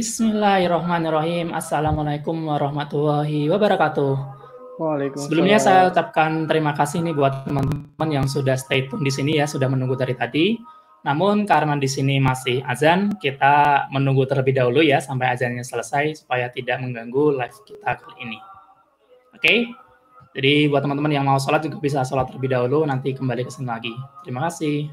Bismillahirrahmanirrahim. Assalamualaikum warahmatullahi wabarakatuh. Waalaikumsalam. Sebelumnya saya ucapkan terima kasih nih buat teman-teman yang sudah stay pun di sini ya, sudah menunggu dari tadi. Namun karena di sini masih azan, kita menunggu terlebih dahulu ya sampai azannya selesai supaya tidak mengganggu live kita kali ini. Oke? Okay? Jadi buat teman-teman yang mau sholat juga bisa sholat terlebih dahulu, nanti kembali ke sini lagi. Terima kasih.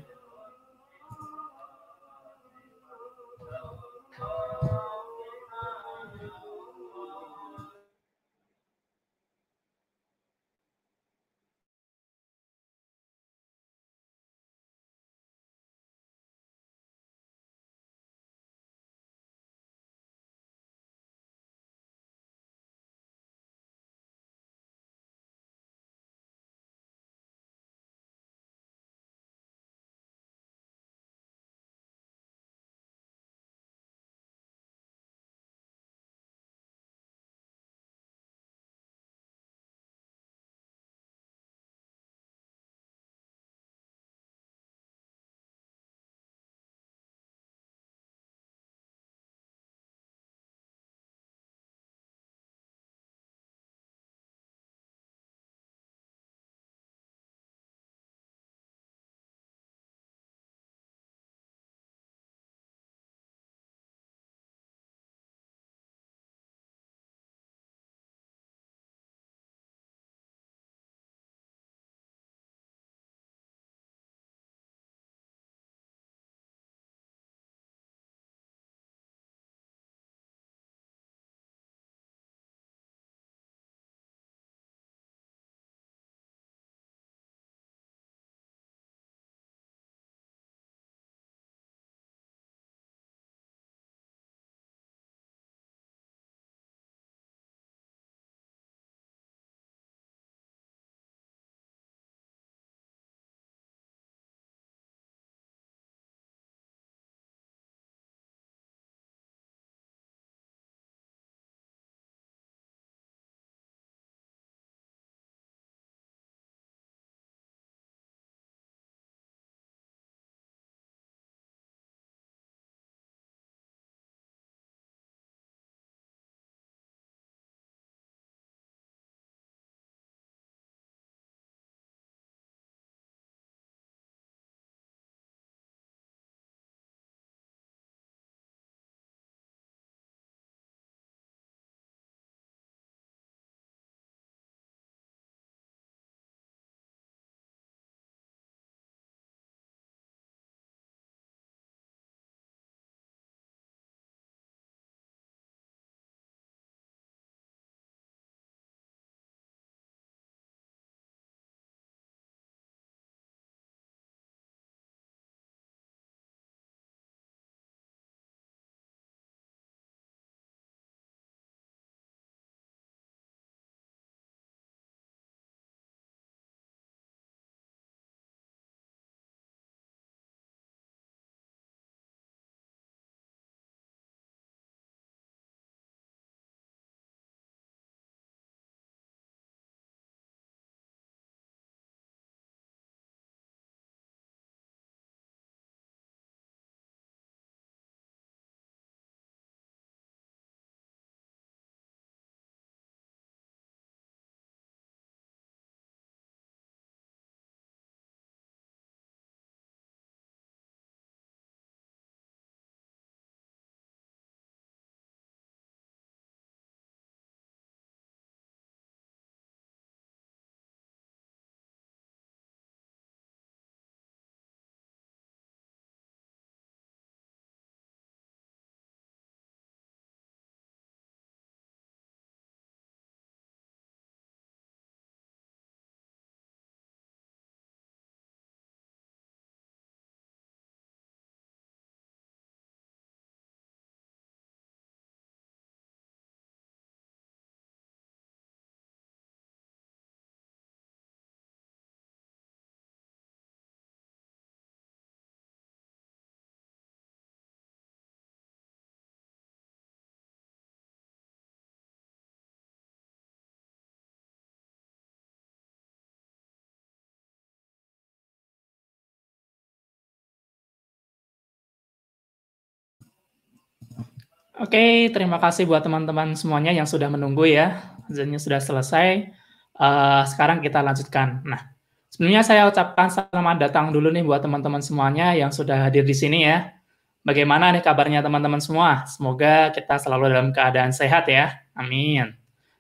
Oke, terima kasih buat teman-teman semuanya yang sudah menunggu ya. Azannya sudah selesai. Uh, sekarang kita lanjutkan. Nah, sebelumnya saya ucapkan selamat datang dulu nih buat teman-teman semuanya yang sudah hadir di sini ya. Bagaimana nih kabarnya teman-teman semua? Semoga kita selalu dalam keadaan sehat ya. Amin.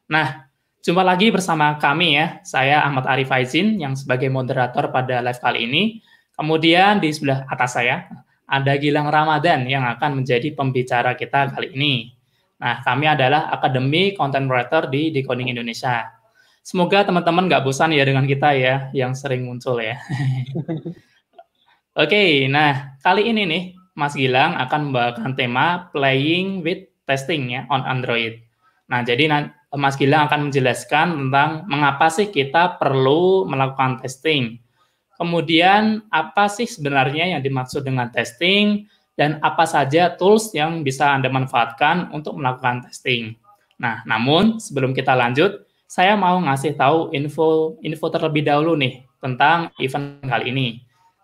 Nah, jumpa lagi bersama kami ya. Saya Ahmad Arif Aizin yang sebagai moderator pada live kali ini. Kemudian di sebelah atas saya ada Gilang Ramadan yang akan menjadi pembicara kita kali ini. Nah, kami adalah Akademi Content Writer di Decoding Indonesia. Semoga teman-teman nggak bosan ya dengan kita ya, yang sering muncul ya. Oke, okay, nah kali ini nih Mas Gilang akan membawakan tema Playing with Testing ya on Android. Nah, jadi Mas Gilang akan menjelaskan tentang mengapa sih kita perlu melakukan testing Kemudian apa sih sebenarnya yang dimaksud dengan testing dan apa saja tools yang bisa Anda manfaatkan untuk melakukan testing. Nah, namun sebelum kita lanjut, saya mau ngasih tahu info info terlebih dahulu nih tentang event kali ini.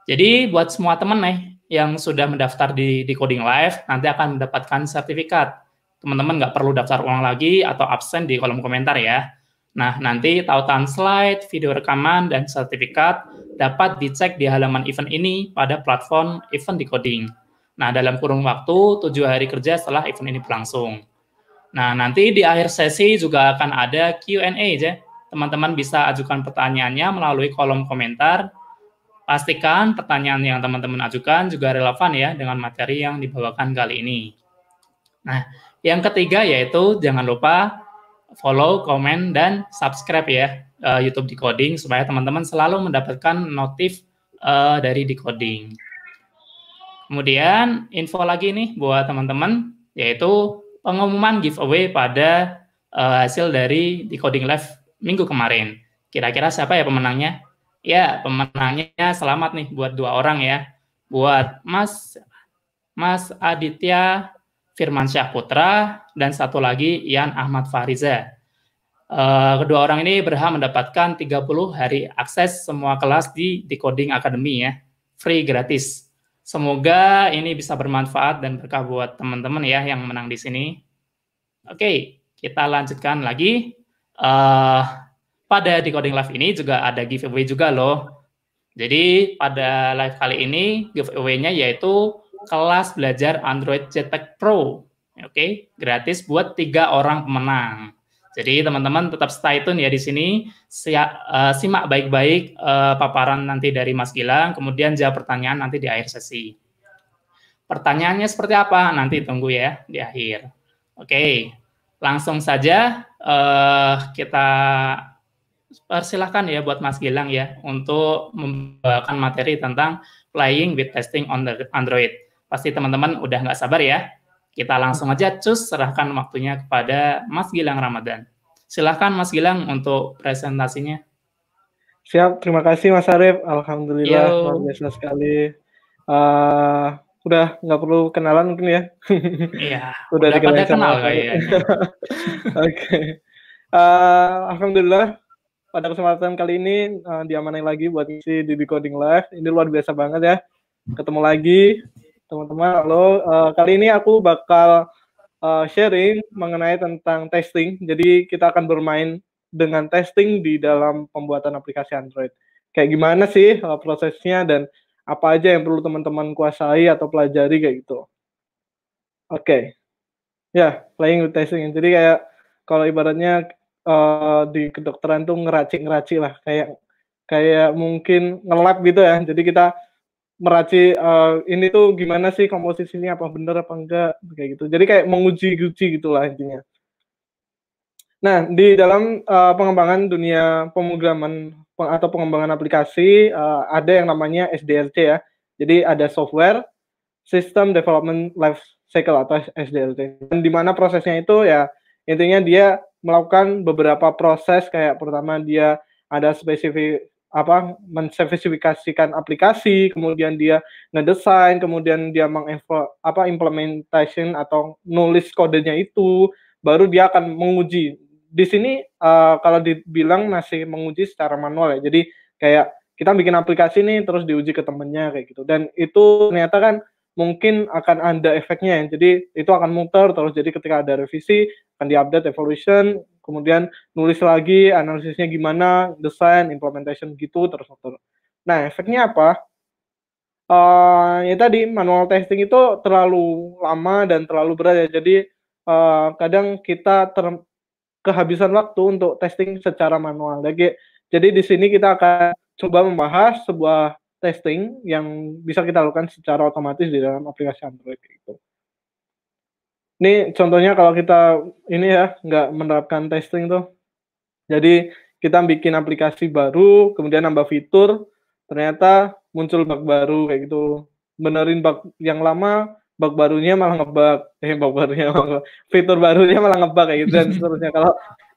Jadi buat semua teman nih yang sudah mendaftar di, di Live nanti akan mendapatkan sertifikat. Teman-teman nggak perlu daftar ulang lagi atau absen di kolom komentar ya. Nah, nanti tautan slide, video rekaman, dan sertifikat dapat dicek di halaman event ini pada platform event decoding. Nah, dalam kurun waktu 7 hari kerja setelah event ini berlangsung. Nah, nanti di akhir sesi juga akan ada Q&A Teman-teman bisa ajukan pertanyaannya melalui kolom komentar. Pastikan pertanyaan yang teman-teman ajukan juga relevan ya dengan materi yang dibawakan kali ini. Nah, yang ketiga yaitu jangan lupa follow, komen, dan subscribe ya uh, YouTube Decoding supaya teman-teman selalu mendapatkan notif uh, dari Decoding. Kemudian info lagi nih buat teman-teman yaitu pengumuman giveaway pada uh, hasil dari Decoding Live minggu kemarin. Kira-kira siapa ya pemenangnya? Ya, pemenangnya selamat nih buat dua orang ya. Buat Mas Mas Aditya Firman Syahputra, dan satu lagi Ian Ahmad Fariza. Eh, kedua orang ini berhak mendapatkan 30 hari akses semua kelas di Decoding Academy ya, free gratis. Semoga ini bisa bermanfaat dan berkah buat teman-teman ya yang menang di sini. Oke, kita lanjutkan lagi. Uh, pada Decoding Live ini juga ada giveaway juga loh. Jadi pada live kali ini giveaway-nya yaitu kelas belajar Android Jetpack Pro. Oke, okay? gratis buat tiga orang pemenang. Jadi teman-teman tetap stay tune ya di sini, eh, simak baik-baik eh, paparan nanti dari Mas Gilang, kemudian jawab pertanyaan nanti di akhir sesi. Pertanyaannya seperti apa? Nanti tunggu ya di akhir. Oke, okay. langsung saja eh, kita persilahkan ya buat Mas Gilang ya untuk membawakan materi tentang playing with testing on the Android. Pasti teman-teman udah nggak sabar ya. Kita langsung aja cus serahkan waktunya kepada Mas Gilang Ramadan. Silahkan Mas Gilang untuk presentasinya. Siap, terima kasih Mas Arief. Alhamdulillah, Yo. luar biasa sekali. Uh, udah nggak perlu kenalan mungkin ya. Iya. udah, udah pada kenal kayaknya. Oke. okay. Uh, eh, Alhamdulillah pada kesempatan kali ini uh, eh, diamanin lagi buat si di decoding live. Ini luar biasa banget ya. Ketemu lagi teman-teman. Halo, uh, kali ini aku bakal uh, sharing mengenai tentang testing. Jadi kita akan bermain dengan testing di dalam pembuatan aplikasi Android. Kayak gimana sih uh, prosesnya dan apa aja yang perlu teman-teman kuasai atau pelajari kayak gitu. Oke. Okay. Ya, yeah, playing with testing. Jadi kayak kalau ibaratnya uh, di kedokteran tuh ngeracik-ngeracik lah kayak kayak mungkin ngelap gitu ya. Jadi kita meracik uh, eh, ini tuh gimana sih komposisinya apa bener apa enggak kayak gitu jadi kayak menguji-uji gitulah intinya nah di dalam uh, pengembangan dunia pemrograman atau pengembangan aplikasi uh, ada yang namanya SDLC ya jadi ada software System Development Life Cycle atau SDLC dan di mana prosesnya itu ya intinya dia melakukan beberapa proses kayak pertama dia ada spesifik apa menspesifikasikan aplikasi, kemudian dia ngedesain, kemudian dia menginfo apa implementation atau nulis kodenya itu, baru dia akan menguji. Di sini uh, kalau dibilang masih menguji secara manual ya. Jadi kayak kita bikin aplikasi nih terus diuji ke temennya kayak gitu. Dan itu ternyata kan mungkin akan ada efeknya. ya Jadi itu akan muter terus jadi ketika ada revisi akan diupdate evolution kemudian nulis lagi analisisnya gimana, desain, implementation gitu terus terus. Nah efeknya apa? Uh, ya tadi manual testing itu terlalu lama dan terlalu berat ya. Jadi uh, kadang kita ter kehabisan waktu untuk testing secara manual. Jadi, jadi di sini kita akan coba membahas sebuah testing yang bisa kita lakukan secara otomatis di dalam aplikasi Android itu. Ini contohnya kalau kita ini ya nggak menerapkan testing tuh. Jadi kita bikin aplikasi baru, kemudian nambah fitur, ternyata muncul bug baru kayak gitu. Benerin bug yang lama, bug barunya malah ngebug, eh bug barunya malah fitur barunya malah ngebug kayak gitu dan seterusnya. Kalau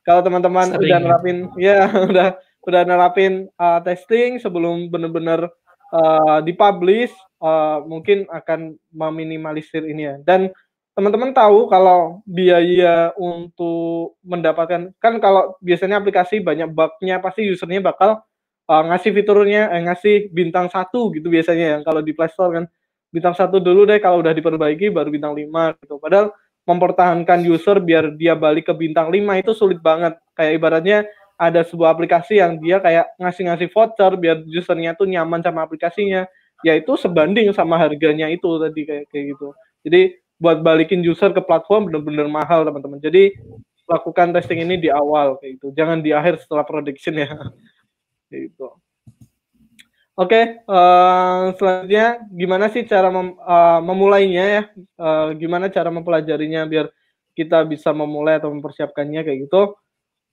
kalau teman-teman udah ya. nerapin, ya udah udah nerapin uh, testing sebelum bener-bener uh, dipublish, uh, mungkin akan meminimalisir ini ya. Dan teman-teman tahu kalau biaya untuk mendapatkan kan kalau biasanya aplikasi banyak bugnya pasti usernya bakal uh, ngasih fiturnya eh, ngasih bintang satu gitu biasanya yang kalau di Play Store kan bintang satu dulu deh kalau udah diperbaiki baru bintang lima gitu padahal mempertahankan user biar dia balik ke bintang lima itu sulit banget kayak ibaratnya ada sebuah aplikasi yang dia kayak ngasih-ngasih voucher biar usernya tuh nyaman sama aplikasinya yaitu sebanding sama harganya itu tadi kayak kayak gitu jadi buat balikin user ke platform benar-benar mahal teman-teman. Jadi lakukan testing ini di awal kayak gitu. Jangan di akhir setelah production ya. gitu. Oke, okay, uh, eh, selanjutnya gimana sih cara mem, uh, memulainya ya? Uh, gimana cara mempelajarinya biar kita bisa memulai atau mempersiapkannya kayak gitu?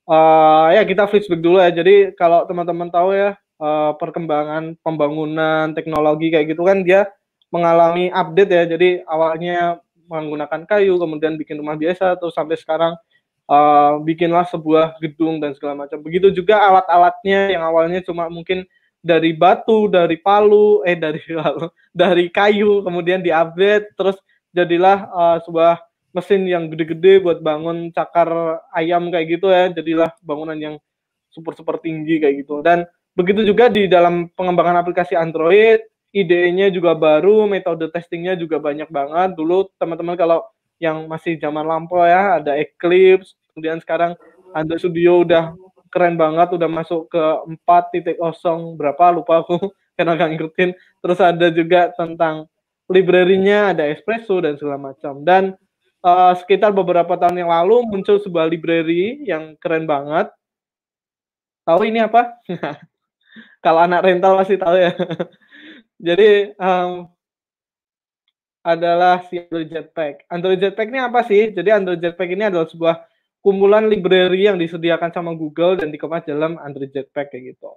Uh, ya kita flashback dulu ya. Jadi kalau teman-teman tahu ya uh, perkembangan pembangunan teknologi kayak gitu kan dia mengalami update ya. Jadi awalnya menggunakan kayu, kemudian bikin rumah biasa, atau sampai sekarang uh, bikinlah sebuah gedung dan segala macam. Begitu juga alat-alatnya yang awalnya cuma mungkin dari batu, dari palu, eh dari dari kayu, kemudian diupdate terus jadilah uh, sebuah mesin yang gede-gede buat bangun cakar ayam kayak gitu ya, jadilah bangunan yang super super tinggi kayak gitu. Dan begitu juga di dalam pengembangan aplikasi Android, idenya juga baru, metode testingnya juga banyak banget. Dulu teman-teman kalau yang masih zaman lampau ya, ada Eclipse, kemudian sekarang Android Studio udah keren banget, udah masuk ke 4.0 berapa, lupa aku, karena gak ngikutin. Terus ada juga tentang library-nya, ada Espresso dan segala macam. Dan uh, sekitar beberapa tahun yang lalu muncul sebuah library yang keren banget. Tahu ini apa? kalau anak rental pasti tahu ya. Jadi um, adalah si Android Jetpack. Android Jetpack ini apa sih? Jadi Android Jetpack ini adalah sebuah kumpulan library yang disediakan sama Google dan dikemas dalam Android Jetpack kayak gitu.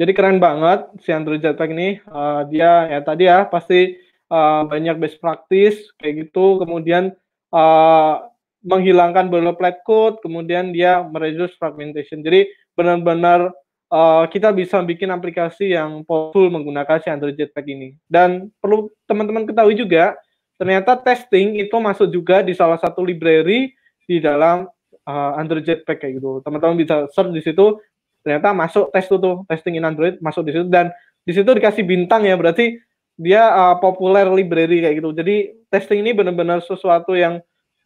Jadi keren banget si Android Jetpack ini. Uh, dia ya tadi ya pasti uh, banyak best practice kayak gitu. Kemudian uh, menghilangkan boilerplate code, kemudian dia mereduce fragmentation. Jadi benar-benar uh, kita bisa bikin aplikasi yang full menggunakan si Android Jetpack ini. Dan perlu teman-teman ketahui juga, ternyata testing itu masuk juga di salah satu library di dalam uh, Android Jetpack kayak gitu. Teman-teman bisa search di situ, ternyata masuk test itu tuh, testing in Android masuk di situ dan di situ dikasih bintang ya, berarti dia uh, populer library kayak gitu. Jadi testing ini benar-benar sesuatu yang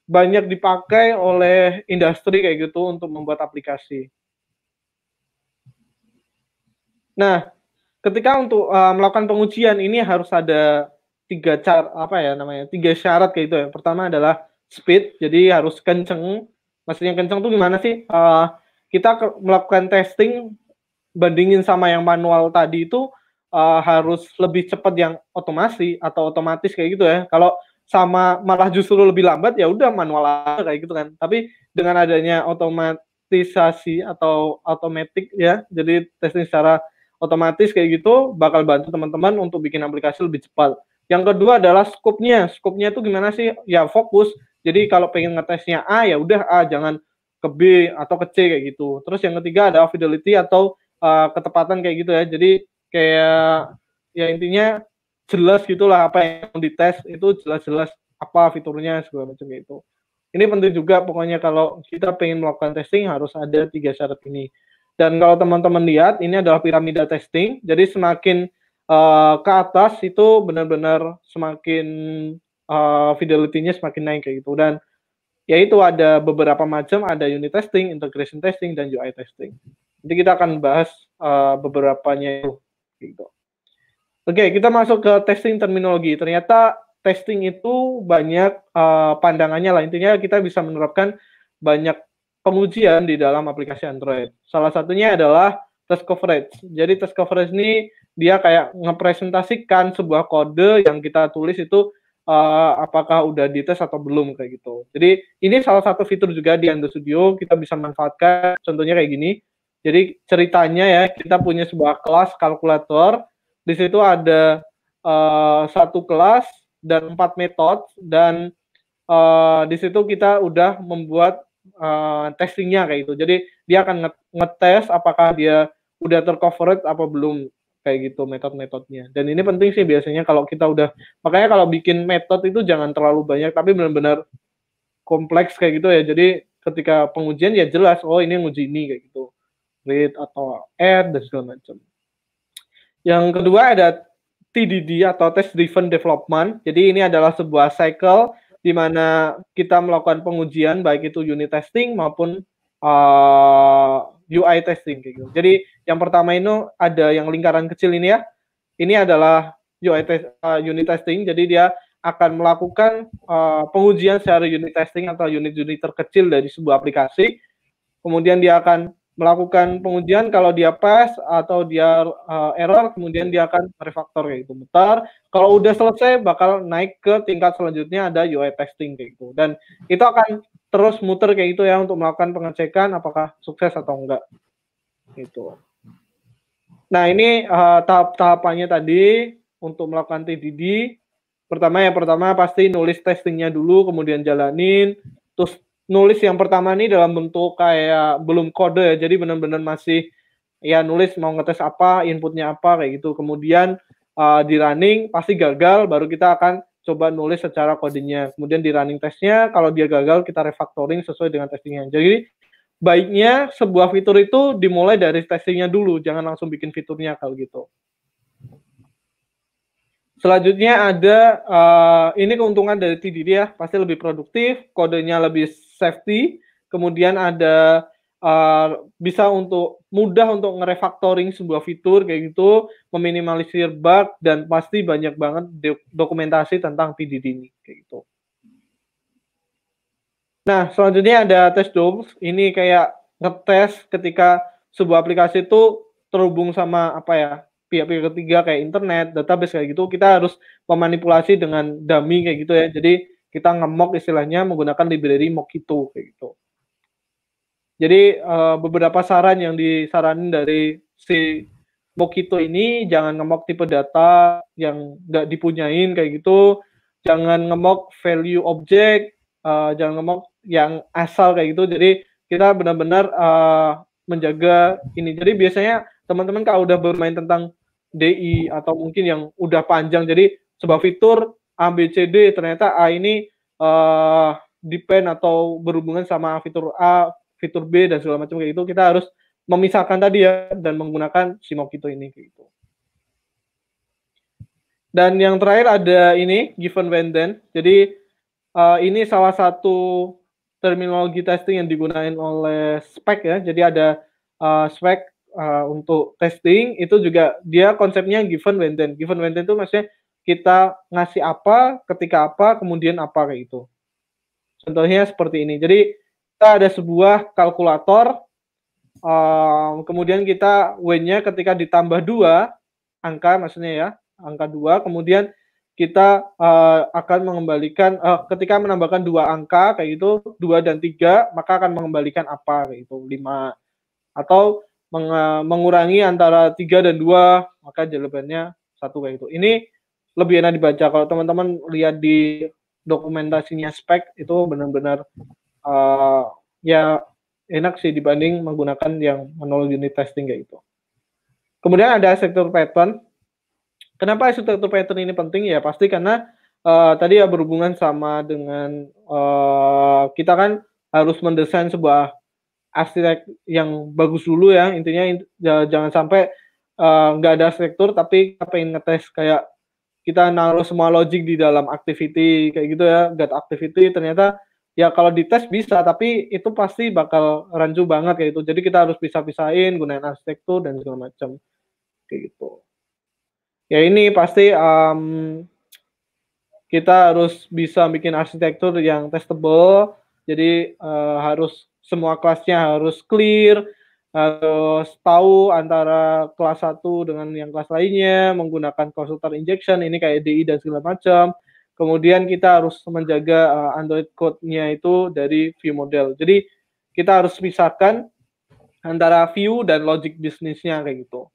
banyak dipakai oleh industri kayak gitu untuk membuat aplikasi. Nah, ketika untuk uh, melakukan pengujian ini harus ada tiga car apa ya namanya tiga syarat kayak itu ya. Pertama adalah speed, jadi harus kenceng. Maksudnya kenceng tuh gimana sih? Uh, kita ke, melakukan testing bandingin sama yang manual tadi itu uh, harus lebih cepat yang otomasi atau otomatis kayak gitu ya. Kalau sama malah justru lebih lambat ya udah manual aja kayak gitu kan. Tapi dengan adanya otomatisasi atau automatic ya, jadi testing secara otomatis kayak gitu bakal bantu teman-teman untuk bikin aplikasi lebih cepat. Yang kedua adalah scope-nya. Scope-nya itu gimana sih? Ya fokus. Jadi kalau pengen ngetesnya A ya udah A, jangan ke B atau ke C kayak gitu. Terus yang ketiga ada fidelity atau uh, ketepatan kayak gitu ya. Jadi kayak ya intinya jelas gitulah apa yang dites itu jelas-jelas apa fiturnya segala macam itu. Ini penting juga pokoknya kalau kita pengen melakukan testing harus ada tiga syarat ini. Dan kalau teman-teman lihat, ini adalah piramida testing. Jadi semakin uh, ke atas itu benar-benar semakin uh, fidelity-nya semakin naik kayak gitu. Dan yaitu ada beberapa macam, ada unit testing, integration testing, dan UI testing. Jadi kita akan bahas uh, beberapanya itu. Gitu. Oke, okay, kita masuk ke testing terminologi. Ternyata testing itu banyak uh, pandangannya lah. Intinya kita bisa menerapkan banyak pengujian di dalam aplikasi Android. Salah satunya adalah test coverage. Jadi test coverage ini dia kayak ngepresentasikan sebuah kode yang kita tulis itu uh, apakah udah dites atau belum kayak gitu. Jadi ini salah satu fitur juga di Android Studio kita bisa manfaatkan contohnya kayak gini. Jadi ceritanya ya kita punya sebuah kelas kalkulator. Di situ ada uh, satu kelas dan empat metode dan uh, di situ kita udah membuat Eh, testingnya kayak gitu. Jadi dia akan ngetes apakah dia udah tercovered apa belum kayak gitu metode-metodenya. Dan ini penting sih biasanya kalau kita udah makanya kalau bikin metode itu jangan terlalu banyak tapi benar-benar kompleks kayak gitu ya. Jadi ketika pengujian ya jelas oh ini nguji ini kayak gitu. Read atau add dan segala macam. Yang kedua ada TDD atau test driven development. Jadi ini adalah sebuah cycle di mana kita melakukan pengujian baik itu unit testing maupun uh, eh, UI testing gitu. Jadi yang pertama ini ada yang lingkaran kecil ini ya. Ini adalah UI test, uh, eh, unit testing. Jadi dia akan melakukan uh, pengujian secara unit testing atau unit-unit terkecil dari sebuah aplikasi. Kemudian dia akan melakukan pengujian kalau dia pass atau dia uh, error kemudian dia akan refactor kayak gitu mutar kalau udah selesai bakal naik ke tingkat selanjutnya ada UI testing kayak gitu dan itu akan terus muter kayak gitu ya untuk melakukan pengecekan apakah sukses atau enggak gitu nah ini uh, tahap tahapannya tadi untuk melakukan TDD pertama yang pertama pasti nulis testingnya dulu kemudian jalanin terus nulis yang pertama ini dalam bentuk kayak belum kode ya jadi benar-benar masih ya nulis mau ngetes apa inputnya apa kayak gitu kemudian uh, di running pasti gagal baru kita akan coba nulis secara kodenya kemudian di running testnya kalau dia gagal kita refactoring sesuai dengan testingnya jadi baiknya sebuah fitur itu dimulai dari testingnya dulu jangan langsung bikin fiturnya kalau gitu Selanjutnya ada uh, ini keuntungan dari TDD ya, pasti lebih produktif, kodenya lebih safety, kemudian ada uh, bisa untuk mudah untuk nge-refactoring sebuah fitur kayak gitu, meminimalisir bug dan pasti banyak banget dokumentasi tentang PDD ini kayak gitu. Nah, selanjutnya ada test jobs. Ini kayak ngetes ketika sebuah aplikasi itu terhubung sama apa ya pihak-pihak ketiga kayak internet, database kayak gitu, kita harus memanipulasi dengan dummy kayak gitu ya. Jadi kita ngemok istilahnya menggunakan library Mockito kayak gitu. Jadi uh, beberapa saran yang disarankan dari si Mockito ini jangan ngemok tipe data yang nggak dipunyain kayak gitu, jangan ngemok value object, uh, jangan ngemok yang asal kayak gitu. Jadi kita benar-benar uh, menjaga ini. Jadi biasanya teman-teman kalau udah bermain tentang DI atau mungkin yang udah panjang, jadi sebuah fitur A B C D ternyata A ini uh, depend atau berhubungan sama fitur A, fitur B dan segala macam kayak gitu, kita harus memisahkan tadi ya dan menggunakan Shimokito ini kayak gitu. Dan yang terakhir ada ini given when then. Jadi uh, ini salah satu terminologi testing yang digunakan oleh spec ya. Jadi ada uh, spek uh, untuk testing itu juga dia konsepnya given when then. Given when then itu maksudnya kita ngasih apa, ketika apa, kemudian apa kayak gitu. Contohnya seperti ini. Jadi kita ada sebuah kalkulator, um, kemudian kita W-nya ketika ditambah dua angka maksudnya ya, angka dua, kemudian kita uh, akan mengembalikan uh, ketika menambahkan dua angka kayak gitu dua dan tiga maka akan mengembalikan apa kayak gitu lima atau meng, mengurangi antara tiga dan dua maka jawabannya satu kayak gitu. ini lebih enak dibaca kalau teman-teman lihat di dokumentasinya spek itu benar-benar uh, ya enak sih dibanding menggunakan yang manual unit testing kayak itu. Kemudian ada sektor pattern. Kenapa sektor pattern ini penting ya? Pasti karena uh, tadi ya berhubungan sama dengan uh, kita kan harus mendesain sebuah arsitek yang bagus dulu ya. Intinya jangan sampai nggak uh, ada sektor tapi kita pengen ngetes kayak kita naruh semua logic di dalam activity kayak gitu ya get activity ternyata ya kalau dites bisa tapi itu pasti bakal rancu banget kayak itu jadi kita harus bisa pisahin gunain arsitektur dan segala macam kayak gitu ya ini pasti um, kita harus bisa bikin arsitektur yang testable jadi uh, harus semua kelasnya harus clear harus tahu antara kelas 1 dengan yang kelas lainnya menggunakan konsultan injection ini kayak DI dan segala macam kemudian kita harus menjaga uh, Android code-nya itu dari view model jadi kita harus pisahkan antara view dan logic bisnisnya kayak gitu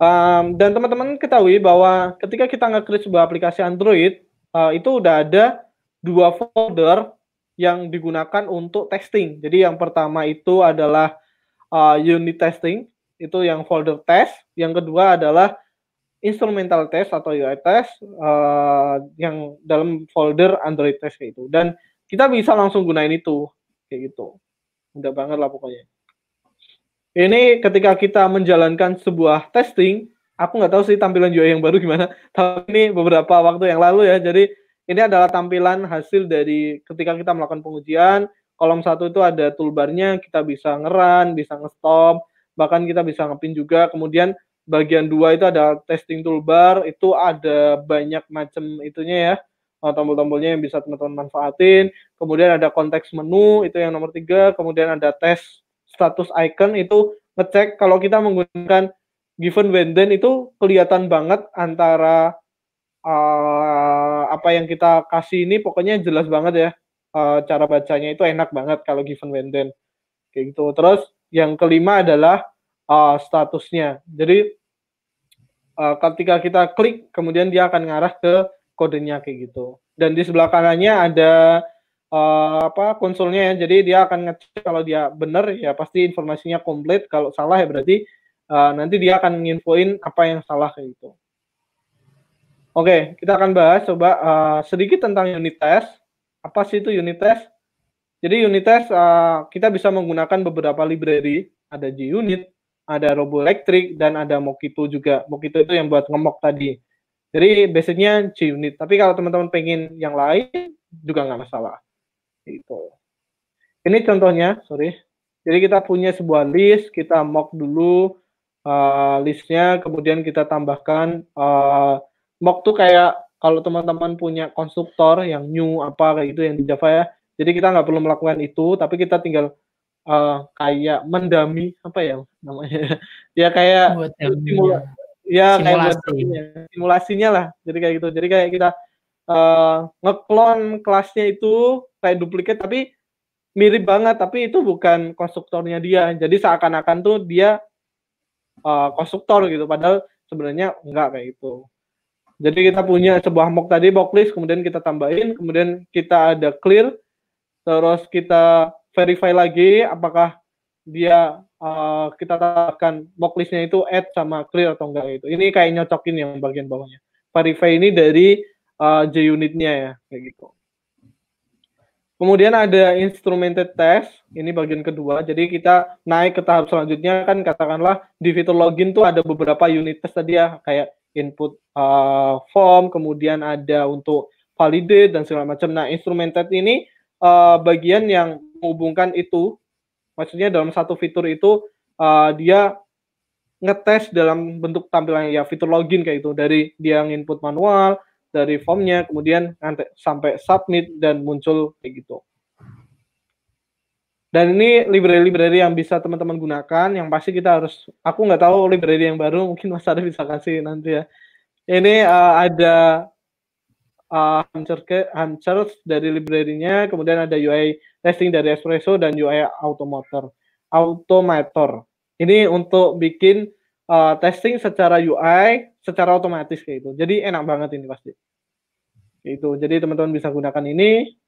um, dan teman-teman ketahui bahwa ketika kita nge-create sebuah aplikasi Android uh, itu udah ada dua folder yang digunakan untuk testing. Jadi yang pertama itu adalah uh, unit testing, itu yang folder test. Yang kedua adalah instrumental test atau UI test uh, yang dalam folder Android test itu. Dan kita bisa langsung gunain itu kayak gitu. Mudah banget lah pokoknya. Ini ketika kita menjalankan sebuah testing, aku nggak tahu sih tampilan UI yang baru gimana, tapi ini beberapa waktu yang lalu ya. Jadi ini adalah tampilan hasil dari ketika kita melakukan pengujian. Kolom satu itu ada toolbarnya, kita bisa ngeran, bisa ngestop, bahkan kita bisa ngepin juga. Kemudian bagian dua itu ada testing toolbar, itu ada banyak macam itunya ya eh, tombol-tombolnya yang bisa teman-teman manfaatin. Kemudian ada konteks menu, itu yang nomor tiga. Kemudian ada test status icon, itu ngecek kalau kita menggunakan given when then itu kelihatan banget antara uh, apa yang kita kasih ini pokoknya jelas banget ya uh, cara bacanya itu enak banget kalau given when then kayak gitu terus yang kelima adalah uh, statusnya jadi uh, ketika kita klik kemudian dia akan ngarah ke kodenya kayak gitu dan di sebelah kanannya ada uh, apa konsolnya ya jadi dia akan ngecek kalau dia benar ya pasti informasinya komplit kalau salah ya berarti uh, nanti dia akan nginfoin apa yang salah kayak gitu Oke, kita akan bahas coba uh, sedikit tentang unit test. Apa sih itu unit test? Jadi unit test uh, kita bisa menggunakan beberapa library, ada JUnit, unit ada Roboelectric, dan ada Mokito juga. Mokito itu yang buat ngemok tadi. Jadi basicnya JUnit. Tapi kalau teman-teman pengen yang lain juga nggak masalah. Itu. Ini contohnya, sorry. Jadi kita punya sebuah list, kita mock dulu uh, listnya, kemudian kita tambahkan uh, mock tuh kayak kalau teman-teman punya konstruktor yang new apa kayak gitu yang di Java ya. Jadi kita nggak perlu melakukan itu, tapi kita tinggal uh, kayak mendami apa ya namanya? ya kayak simulasi. Ya, ya, kayak simulasinya, lah. Jadi kayak gitu. Jadi kayak kita uh, ngeklon kelasnya itu kayak duplikat tapi mirip banget tapi itu bukan konstruktornya dia jadi seakan-akan tuh dia uh, konstruktor gitu padahal sebenarnya enggak kayak gitu. Jadi kita punya sebuah mock tadi, mock list, kemudian kita tambahin, kemudian kita ada clear, terus kita verify lagi apakah dia uh, kita tambahkan mock listnya itu add sama clear atau enggak itu. Ini kayak nyocokin yang bagian bawahnya. Verify ini dari uh, eh, J unitnya ya, kayak gitu. Kemudian ada instrumented test, ini bagian kedua. Jadi kita naik ke tahap selanjutnya kan katakanlah di fitur login tuh ada beberapa unit test tadi ya, kayak input uh, form, kemudian ada untuk validate dan segala macam. Nah, instrumented ini uh, bagian yang menghubungkan itu, maksudnya dalam satu fitur itu uh, dia ngetes dalam bentuk tampilan ya fitur login kayak itu dari dia input manual dari formnya kemudian sampai submit dan muncul kayak gitu. Dan ini library-library yang bisa teman-teman gunakan, yang pasti kita harus, aku nggak tahu library yang baru, mungkin Mas Arif bisa kasih nanti ya. Ini uh, ada uh, eh, Hamchurch dari library-nya, kemudian ada UI testing dari Espresso dan UI Automator. Automator. Ini untuk bikin uh, testing secara UI, secara otomatis kayak itu. Jadi enak banget ini pasti. Itu. Jadi teman-teman bisa gunakan ini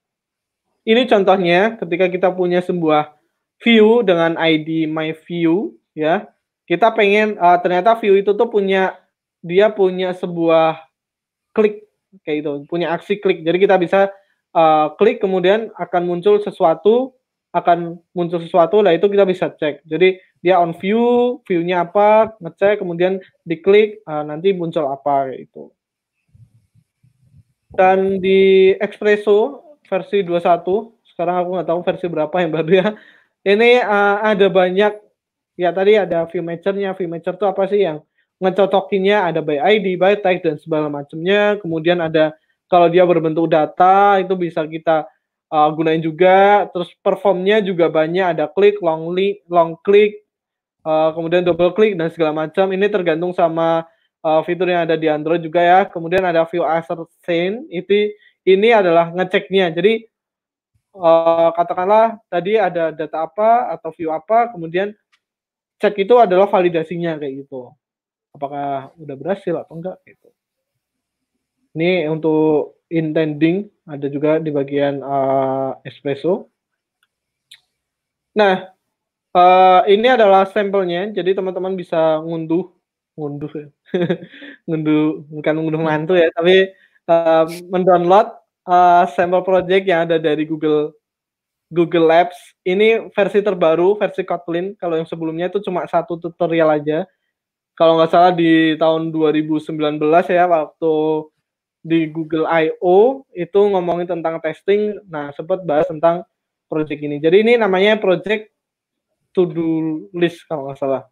ini contohnya ketika kita punya sebuah view dengan ID my view ya. Kita pengen uh, ternyata view itu tuh punya dia punya sebuah klik kayak itu, punya aksi klik. Jadi kita bisa uh, klik kemudian akan muncul sesuatu akan muncul sesuatu lah itu kita bisa cek jadi dia on view viewnya apa ngecek kemudian diklik uh, nanti muncul apa itu dan di Expresso versi 21 sekarang aku nggak tahu versi berapa yang baru ya ini uh, ada banyak ya tadi ada view matchernya view matcher itu apa sih yang ngecocokinnya ada by ID by tag dan segala macamnya kemudian ada kalau dia berbentuk data itu bisa kita uh, gunain juga terus performnya juga banyak ada klik long link long klik uh, kemudian double klik dan segala macam ini tergantung sama uh, fitur yang ada di Android juga ya kemudian ada view asset itu ini adalah ngeceknya. Jadi uh, katakanlah tadi ada data apa atau view apa, kemudian cek itu adalah validasinya kayak gitu. Apakah udah berhasil atau enggak gitu. Ini untuk intending ada juga di bagian uh, espresso. Nah, uh, ini adalah sampelnya. Jadi teman-teman bisa ngunduh ngunduh ya. ngunduh bukan ngunduh mantu ya, tapi uh, mendownload uh, sampel project yang ada dari Google Google Labs. Ini versi terbaru, versi Kotlin. Kalau yang sebelumnya itu cuma satu tutorial aja. Kalau nggak salah di tahun 2019 ya waktu di Google I.O. itu ngomongin tentang testing. Nah, sempat bahas tentang project ini. Jadi ini namanya project to do list kalau nggak salah.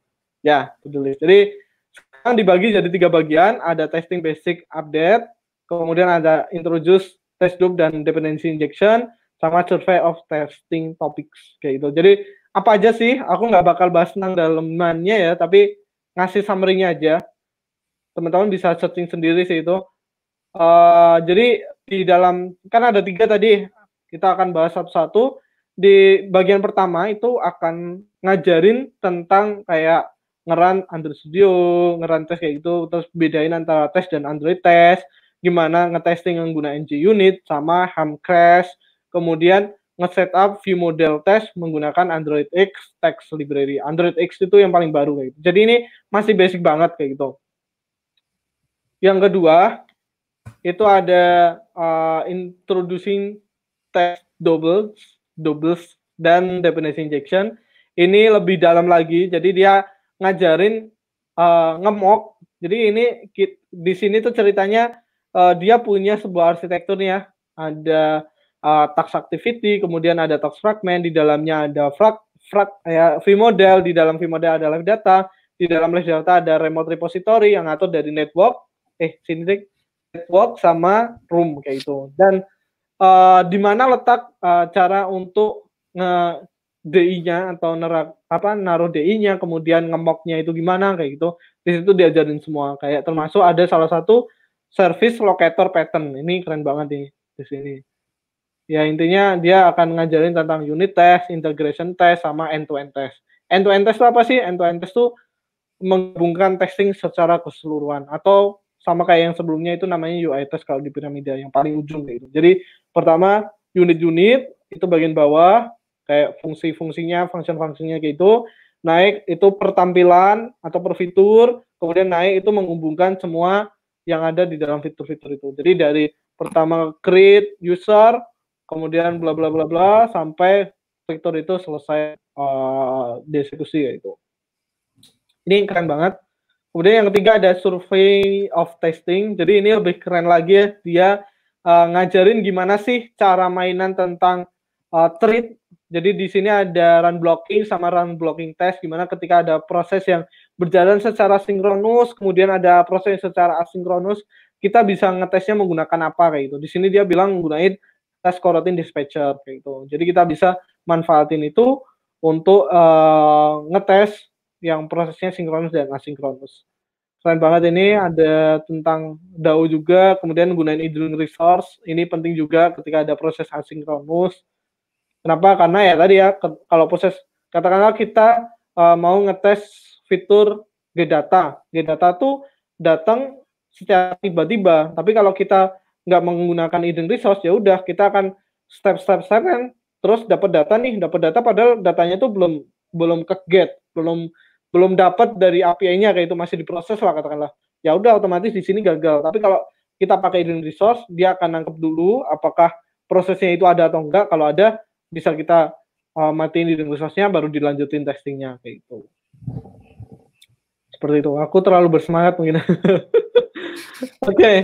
Ya, to do list. Jadi sekarang dibagi jadi tiga bagian, ada testing basic update, Kemudian ada introduce test loop dan dependency injection sama survey of testing topics kayak gitu. Jadi apa aja sih? Aku nggak bakal bahas tentang dalemannya ya, tapi ngasih summary-nya aja. Teman-teman bisa searching sendiri sih itu. Uh, jadi di dalam kan ada tiga tadi kita akan bahas satu-satu. Di bagian pertama itu akan ngajarin tentang kayak ngeran Android Studio, ngeran tes kayak gitu, terus bedain antara tes dan Android test, gimana ngetesting yang guna ng unit sama ham crash kemudian nge-setup view model test menggunakan Android X text library. Android X itu yang paling baru kayak gitu. Jadi ini masih basic banget kayak gitu. Yang kedua, itu ada uh, introducing test doubles, doubles dan dependency injection. Ini lebih dalam lagi, jadi dia ngajarin uh, eh, ngemok. Jadi ini di sini tuh ceritanya uh, dia punya sebuah arsitekturnya ada uh, tax activity kemudian ada tax fragment di dalamnya ada frag frag ya v model di dalam v model ada live data di dalam live data ada remote repository yang ngatur dari network eh sini network sama room kayak itu dan uh, di mana letak uh, cara untuk nge DI-nya atau nerak apa naruh DI-nya kemudian ngemoknya itu gimana kayak gitu di situ diajarin semua kayak termasuk ada salah satu service locator pattern. Ini keren banget nih di sini. Ya intinya dia akan ngajarin tentang unit test, integration test, sama end-to-end test. End-to-end test itu apa sih? End-to-end test itu menghubungkan testing secara keseluruhan atau sama kayak yang sebelumnya itu namanya UI test kalau di piramida yang paling ujung gitu. Jadi pertama unit-unit itu bagian bawah kayak fungsi-fungsinya, function-fungsinya kayak itu Naik itu pertampilan atau per fitur, kemudian naik itu menghubungkan semua yang ada di dalam fitur-fitur itu. Jadi dari pertama create user, kemudian bla bla bla bla sampai fitur itu selesai uh, dieksekusi ya Ini keren banget. Kemudian yang ketiga ada survey of testing. Jadi ini lebih keren lagi ya. Dia uh, ngajarin gimana sih cara mainan tentang uh, treat. Jadi di sini ada run blocking sama run blocking test. Gimana ketika ada proses yang berjalan secara sinkronus, kemudian ada proses yang secara asinkronus, kita bisa ngetesnya menggunakan apa kayak gitu. Di sini dia bilang menggunakan tes coroutine dispatcher kayak gitu. Jadi kita bisa manfaatin itu untuk uh, ngetes yang prosesnya sinkronus dan asinkronus. selain banget ini ada tentang DAO juga, kemudian gunain idling resource, ini penting juga ketika ada proses asinkronus. Kenapa? Karena ya tadi ya, kalau proses, katakanlah kita uh, mau ngetes fitur G-Data tuh datang secara tiba-tiba. Tapi kalau kita nggak menggunakan hidden resource, ya udah kita akan step-step step kan, terus dapat data nih, dapat data padahal datanya tuh belum belum ke get, belum belum dapat dari API-nya kayak itu masih diproses lah katakanlah. Ya udah otomatis di sini gagal. Tapi kalau kita pakai hidden resource, dia akan nangkep dulu apakah prosesnya itu ada atau enggak. Kalau ada, bisa kita uh, matiin hidden resource-nya, baru dilanjutin testingnya kayak itu seperti itu. Aku terlalu bersemangat mungkin. Oke. okay.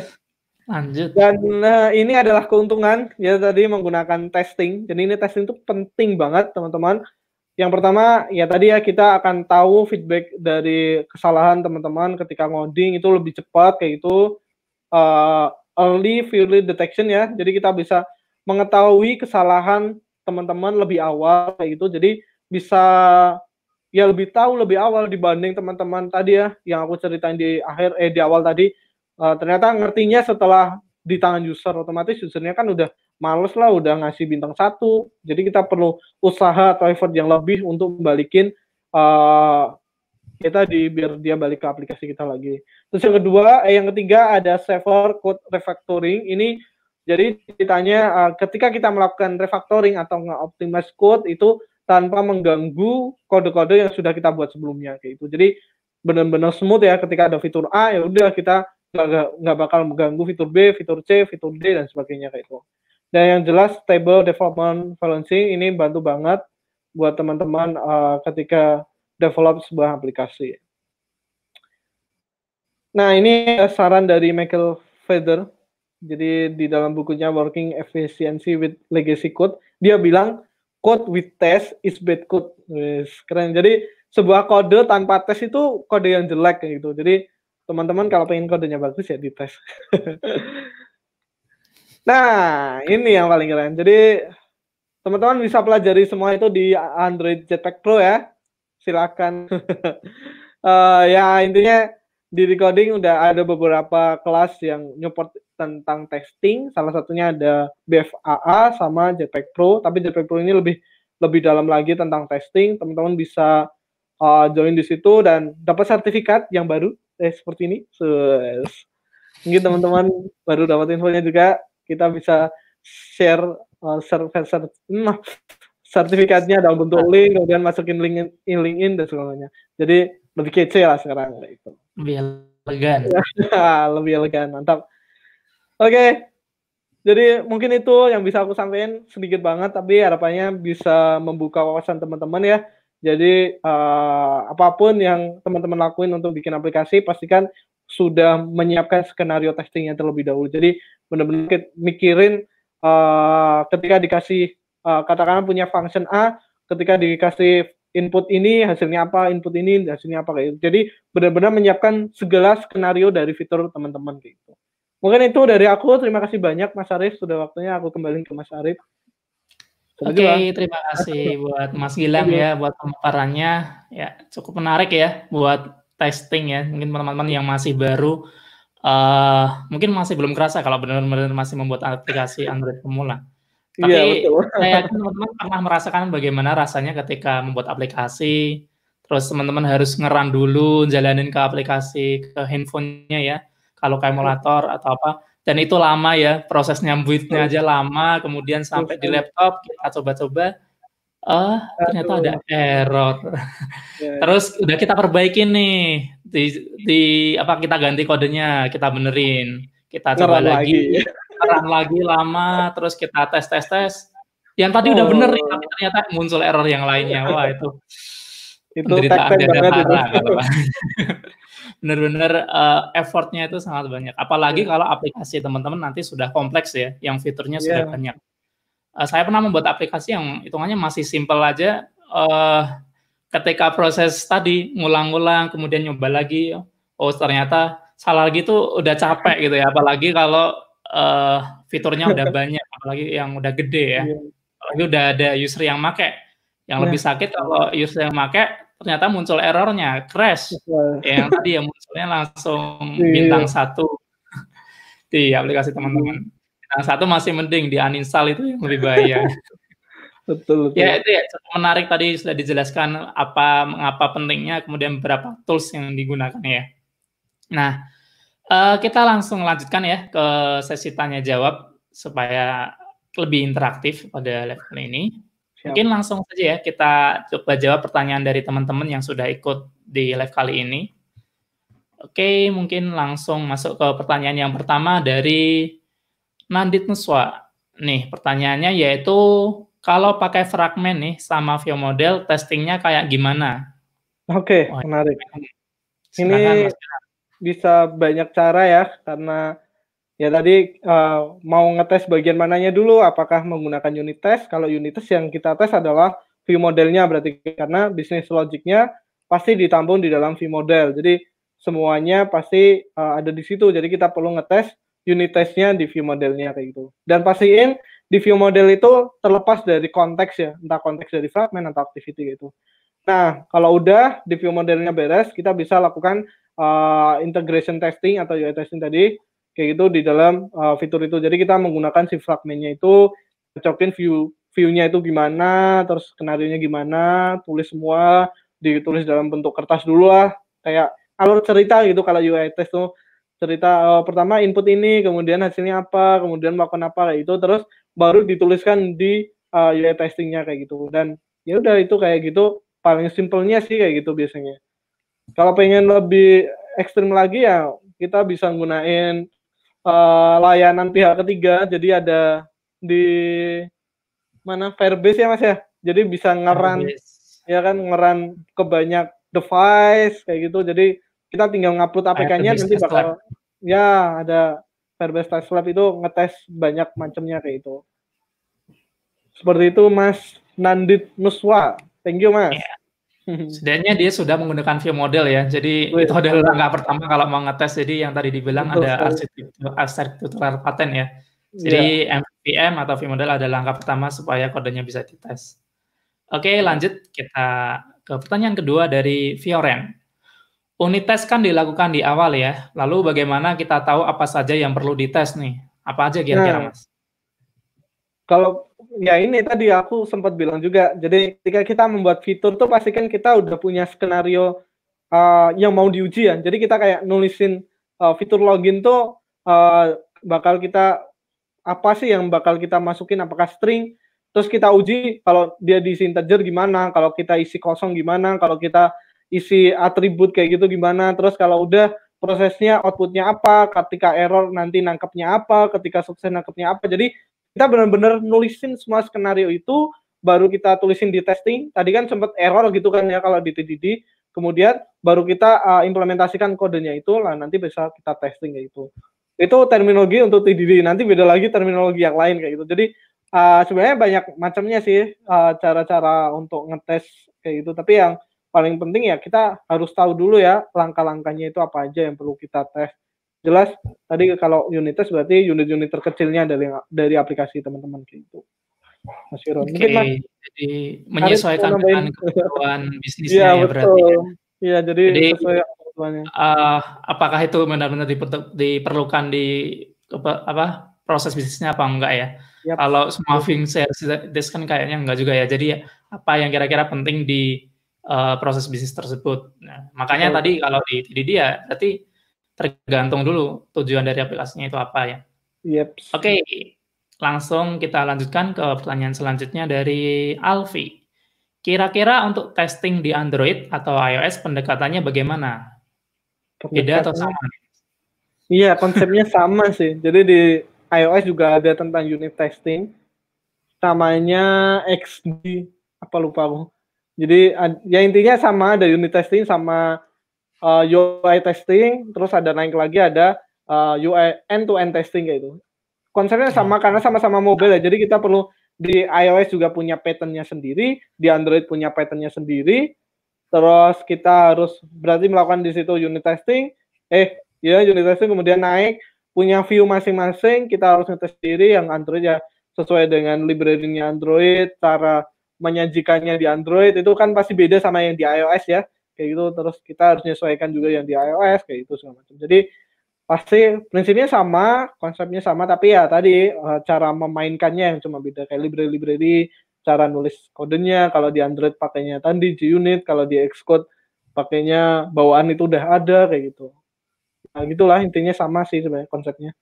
Lanjut. Dan uh, ini adalah keuntungan ya tadi menggunakan testing. Jadi ini testing itu penting banget teman-teman. Yang pertama ya tadi ya kita akan tahu feedback dari kesalahan teman-teman ketika ngoding itu lebih cepat kayak itu uh, eh, early early detection ya. Jadi kita bisa mengetahui kesalahan teman-teman lebih awal kayak gitu. Jadi bisa ya lebih tahu lebih awal dibanding teman-teman tadi ya yang aku ceritain di akhir eh di awal tadi uh, ternyata ngertinya setelah di tangan user otomatis usernya kan udah males lah udah ngasih bintang satu jadi kita perlu usaha atau effort yang lebih untuk membalikin uh, eh, kita di biar dia balik ke aplikasi kita lagi terus yang kedua eh, yang ketiga ada server code refactoring ini jadi ditanya uh, ketika kita melakukan refactoring atau nge-optimize code itu tanpa mengganggu kode-kode yang sudah kita buat sebelumnya kayak gitu. Jadi benar-benar smooth ya ketika ada fitur A ya udah kita nggak bakal mengganggu fitur B, fitur C, fitur D dan sebagainya kayak itu. Dan yang jelas stable development balancing ini bantu banget buat teman-teman uh, ketika develop sebuah aplikasi. Nah ini saran dari Michael Feder. Jadi di dalam bukunya Working Efficiency with Legacy Code dia bilang code with test is bad code. Yes, keren. Jadi sebuah kode tanpa tes itu kode yang jelek gitu. Jadi teman-teman kalau pengen kodenya bagus ya di dites. nah, ini yang paling keren. Jadi teman-teman bisa pelajari semua itu di Android Jetpack Pro ya. Silakan. uh, ya intinya di recording udah ada beberapa kelas yang nyopot tentang testing. Salah satunya ada BFAA sama JPEG Pro, tapi JPEG Pro ini lebih lebih dalam lagi tentang testing. Teman-teman bisa uh, join di situ dan dapat sertifikat yang baru eh seperti ini. So, mungkin teman-teman baru dapat infonya juga kita bisa share uh, server ser, nah, sertifikatnya dalam bentuk ah. link kemudian masukin link in, link in dan segalanya. Jadi lebih kece lah sekarang itu. Lebih elegan. lebih elegan, mantap. Oke. Okay. Jadi mungkin itu yang bisa aku sampaikan sedikit banget, tapi harapannya bisa membuka wawasan teman-teman ya. Jadi uh, apapun yang teman-teman lakuin untuk bikin aplikasi, pastikan sudah menyiapkan skenario testingnya terlebih dahulu. Jadi benar-benar mikirin uh, ketika dikasih uh, katakanlah punya function A, ketika dikasih input ini hasilnya apa, input ini hasilnya apa kayak gitu. Jadi benar-benar menyiapkan segala skenario dari fitur teman-teman gitu. Mungkin itu dari aku. Terima kasih banyak Mas Arif Sudah waktunya aku kembali ke Mas Arif gitu Oke, okay, terima kasih buat Mas Gilang iya. ya buat pemaparannya. Ya, cukup menarik ya buat testing ya. Mungkin teman-teman yang masih baru uh, mungkin masih belum kerasa kalau benar-benar masih membuat aplikasi Android pemula. Iya, Tapi yeah, betul. saya yakin teman-teman pernah merasakan bagaimana rasanya ketika membuat aplikasi, terus teman-teman harus ngeran dulu, jalanin ke aplikasi ke handphonenya ya kalau iya. emulator atau apa dan itu lama ya proses nyambutnya iya. aja lama kemudian iya, sampai di laptop kita coba-coba oh ternyata ada error terus udah kita perbaiki nih di, di apa kita ganti kodenya kita benerin kita coba Ngeran lagi, lagi. lagi lama terus kita tes tes tes yang tadi oh. udah bener tapi oh. ternyata muncul error yang lainnya wah itu itu penderitaan yang parah benar-benar uh, eh, effortnya itu sangat banyak. Apalagi yeah. kalau aplikasi teman-teman nanti sudah kompleks ya, yang fiturnya yeah. sudah banyak. Uh, saya pernah membuat aplikasi yang hitungannya masih simple aja. Uh, ketika proses tadi ngulang-ngulang, kemudian nyoba lagi, oh ternyata salah lagi tuh udah capek gitu ya. Apalagi kalau uh, fiturnya udah banyak, apalagi yang udah gede ya. Yeah. Apalagi udah ada user yang make. Yang nah. lebih sakit kalau user yang make ternyata muncul errornya crash yang tadi ya munculnya langsung iya. bintang satu di aplikasi teman-teman bintang satu masih mending di uninstall itu yang lebih bahaya betul, betul ya itu ya cukup menarik tadi sudah dijelaskan apa mengapa pentingnya kemudian berapa tools yang digunakan ya nah uh, kita langsung lanjutkan ya ke sesi tanya jawab supaya lebih interaktif pada level ini Siap. Mungkin langsung saja ya kita coba jawab pertanyaan dari teman-teman yang sudah ikut di live kali ini. Oke, mungkin langsung masuk ke pertanyaan yang pertama dari Nandit Nuswa. Nih, pertanyaannya yaitu kalau pakai fragmen nih sama view model testingnya kayak gimana? Oke, Wah, menarik. ini bisa banyak cara ya karena Ya tadi uh, mau ngetes bagian mananya dulu, apakah menggunakan unit test? Kalau unit test yang kita tes adalah view modelnya berarti karena bisnis logiknya pasti ditampung di dalam view model. Jadi semuanya pasti uh, ada di situ. Jadi kita perlu ngetes unit testnya di view modelnya kayak gitu. Dan pastiin di view model itu terlepas dari konteks ya, entah konteks dari fragment atau activity gitu. Nah, kalau udah di view modelnya beres, kita bisa lakukan uh, integration testing atau UI testing tadi kayak gitu di dalam uh, fitur itu. Jadi kita menggunakan si fragmentnya itu, cocokin view view-nya itu gimana, terus skenario-nya gimana, tulis semua, ditulis dalam bentuk kertas dulu lah, kayak alur cerita gitu kalau UI test tuh cerita uh, pertama input ini, kemudian hasilnya apa, kemudian melakukan apa kayak itu, terus baru dituliskan di uh, UI testingnya kayak gitu. Dan ya udah itu kayak gitu paling simpelnya sih kayak gitu biasanya. Kalau pengen lebih ekstrim lagi ya kita bisa gunain uh, layanan pihak ketiga. Jadi ada di mana Firebase ya Mas ya. Jadi bisa ngeran Firebase. ya kan ngeran ke banyak device kayak gitu. Jadi kita tinggal ngupload APK-nya nanti bakal ya ada Firebase Test Lab itu ngetes banyak macamnya kayak itu. Seperti itu Mas Nandit Nuswa. Thank you Mas. Yeah. Hmm. Sedangnya dia sudah menggunakan view model ya. Jadi Betul. itu adalah langkah pertama kalau mau ngetes. Jadi yang tadi dibilang Betul. ada arsitektur, arsitektural patent ya. Iya. Jadi yeah. MVM atau view model adalah langkah pertama supaya kodenya bisa dites. Oke, lanjut kita ke pertanyaan kedua dari Fioren. Unit tes kan dilakukan di awal ya. Lalu bagaimana kita tahu apa saja yang perlu dites nih? Apa aja kira-kira, nah, Mas? Kalau ya ini tadi aku sempat bilang juga. Jadi ketika kita membuat fitur tuh pastikan kita udah punya skenario uh, yang mau diuji ya. Jadi kita kayak nulisin uh, fitur login tuh uh, bakal kita apa sih yang bakal kita masukin? Apakah string? Terus kita uji kalau dia di integer gimana? Kalau kita isi kosong gimana? Kalau kita isi atribut kayak gitu gimana? Terus kalau udah prosesnya outputnya apa? Ketika error nanti nangkepnya apa? Ketika sukses nangkepnya apa? Jadi kita benar-benar nulisin semua skenario itu baru kita tulisin di testing tadi kan sempat error gitu kan ya kalau di TDD kemudian baru kita uh, implementasikan kodenya itu lah nanti bisa kita testing kayak gitu itu terminologi untuk TDD nanti beda lagi terminologi yang lain kayak gitu jadi uh, sebenarnya banyak macamnya sih eh, cara-cara uh, untuk ngetes kayak gitu tapi yang paling penting ya kita harus tahu dulu ya langkah-langkahnya itu apa aja yang perlu kita tes jelas tadi kalau unit test berarti unit-unit terkecilnya dari dari aplikasi teman-teman kayak gitu. Mas Iron. Okay. Mungkin Mas, jadi menyesuaikan dengan kebutuhan bisnisnya ya, ya betul. berarti. Ya. Iya, jadi, jadi sesuai Uh, apakah itu benar-benar diperlukan di apa proses bisnisnya apa enggak ya? Yep. Kalau smoothing sales desk kan kayaknya enggak juga ya. Jadi apa yang kira-kira penting di uh, proses bisnis tersebut. Nah, makanya betul. tadi kalau di, di dia berarti tergantung dulu tujuan dari aplikasinya itu apa ya. Yep. Oke, okay. langsung kita lanjutkan ke pertanyaan selanjutnya dari Alfi. Kira-kira untuk testing di Android atau iOS pendekatannya bagaimana? Beda atau sama? Iya, konsepnya sama sih. Jadi di iOS juga ada tentang unit testing. Namanya XD, apa lupa aku. Jadi ya intinya sama ada unit testing sama uh, eh, UI testing, terus ada naik lagi ada uh, eh, UI end-to-end testing kayak itu. Konsepnya hmm. sama karena sama-sama mobile ya, jadi kita perlu di iOS juga punya patternnya sendiri, di Android punya patternnya sendiri. Terus kita harus berarti melakukan di situ unit testing, eh ya unit testing kemudian naik punya view masing-masing, kita harus ngetes sendiri yang Android ya sesuai dengan library-nya Android, cara menyajikannya di Android itu kan pasti beda sama yang di iOS ya kayak gitu terus kita harus menyesuaikan juga yang di iOS kayak gitu segala macam jadi pasti prinsipnya sama konsepnya sama tapi ya tadi eh, cara memainkannya yang cuma beda kayak library-library cara nulis kodenya kalau di Android pakainya tadi di unit kalau di Xcode pakainya bawaan itu udah ada kayak gitu nah, gitulah intinya sama sih sebenarnya konsepnya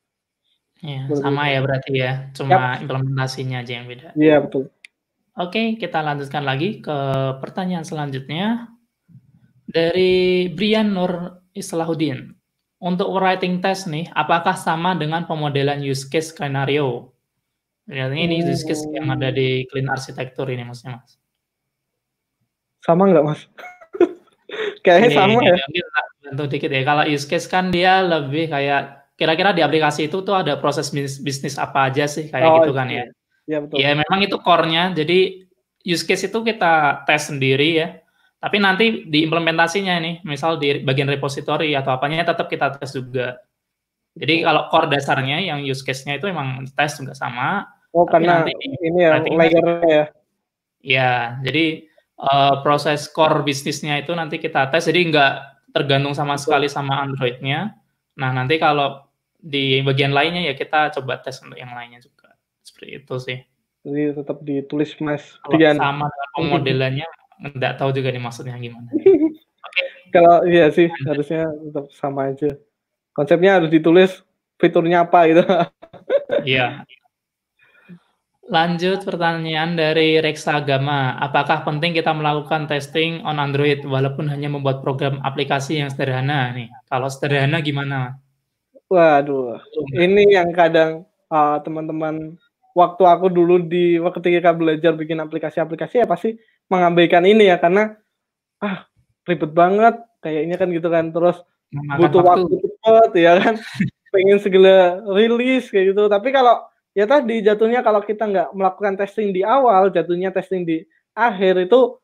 ya, betul sama ya berarti ya cuma Yap. implementasinya aja yang beda iya betul Oke, kita lanjutkan lagi ke pertanyaan selanjutnya dari Brian Nur Islahuddin. Untuk writing test nih, apakah sama dengan pemodelan use case skenario? Lihat ini hmm. use case yang ada di clean arsitektur ini maksudnya mas. Sama nggak mas? Kayaknya ini, sama ini, ya. Tentu bantu dikit ya. Kalau use case kan dia lebih kayak kira-kira di aplikasi itu tuh ada proses bis bisnis apa aja sih kayak oh, gitu kan iya. ya. Iya betul. Ya memang itu core-nya. Jadi use case itu kita tes sendiri ya tapi nanti di implementasinya ini, misal di bagian repository atau apanya tetap kita tes juga. Jadi oh. kalau core dasarnya yang use case-nya itu emang tes juga sama. Oh, karena nanti, ini ya layer ya. Ya, jadi uh, proses core bisnisnya itu nanti kita tes. Jadi nggak tergantung sama sekali sama Android-nya. Nah, nanti kalau di bagian lainnya ya kita coba tes untuk yang lainnya juga. Seperti itu sih. Jadi tetap ditulis Mas Kalau Sama dengan pemodelannya nggak tahu juga nih maksudnya gimana. okay. Kalau iya sih harusnya tetap sama aja. Konsepnya harus ditulis fiturnya apa gitu. Iya. Lanjut pertanyaan dari Reksa Agama Apakah penting kita melakukan testing on Android walaupun hanya membuat program aplikasi yang sederhana nih? Kalau sederhana gimana? Waduh, ini yang kadang ah, teman-teman uh, waktu aku dulu di waktu ketika belajar bikin aplikasi-aplikasi ya pasti mengabaikan ini ya karena ah ribet banget kayaknya kan gitu kan terus Memakan butuh waktu. waktu cepet ya kan pengen segala rilis kayak gitu tapi kalau ya tadi jatuhnya kalau kita nggak melakukan testing di awal jatuhnya testing di akhir itu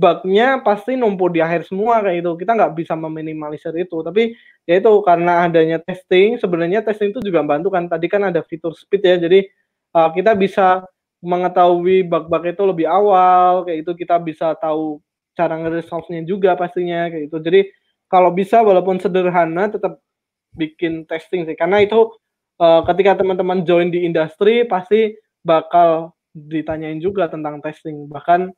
bugnya pasti numpuk di akhir semua kayak gitu kita nggak bisa meminimalisir itu tapi ya itu karena adanya testing sebenarnya testing itu juga membantu kan tadi kan ada fitur speed ya jadi uh, kita bisa mengetahui bug-bug itu lebih awal kayak itu kita bisa tahu cara ngeresolve-nya juga pastinya kayak itu. Jadi kalau bisa walaupun sederhana tetap bikin testing sih karena itu uh, ketika teman-teman join di industri pasti bakal ditanyain juga tentang testing bahkan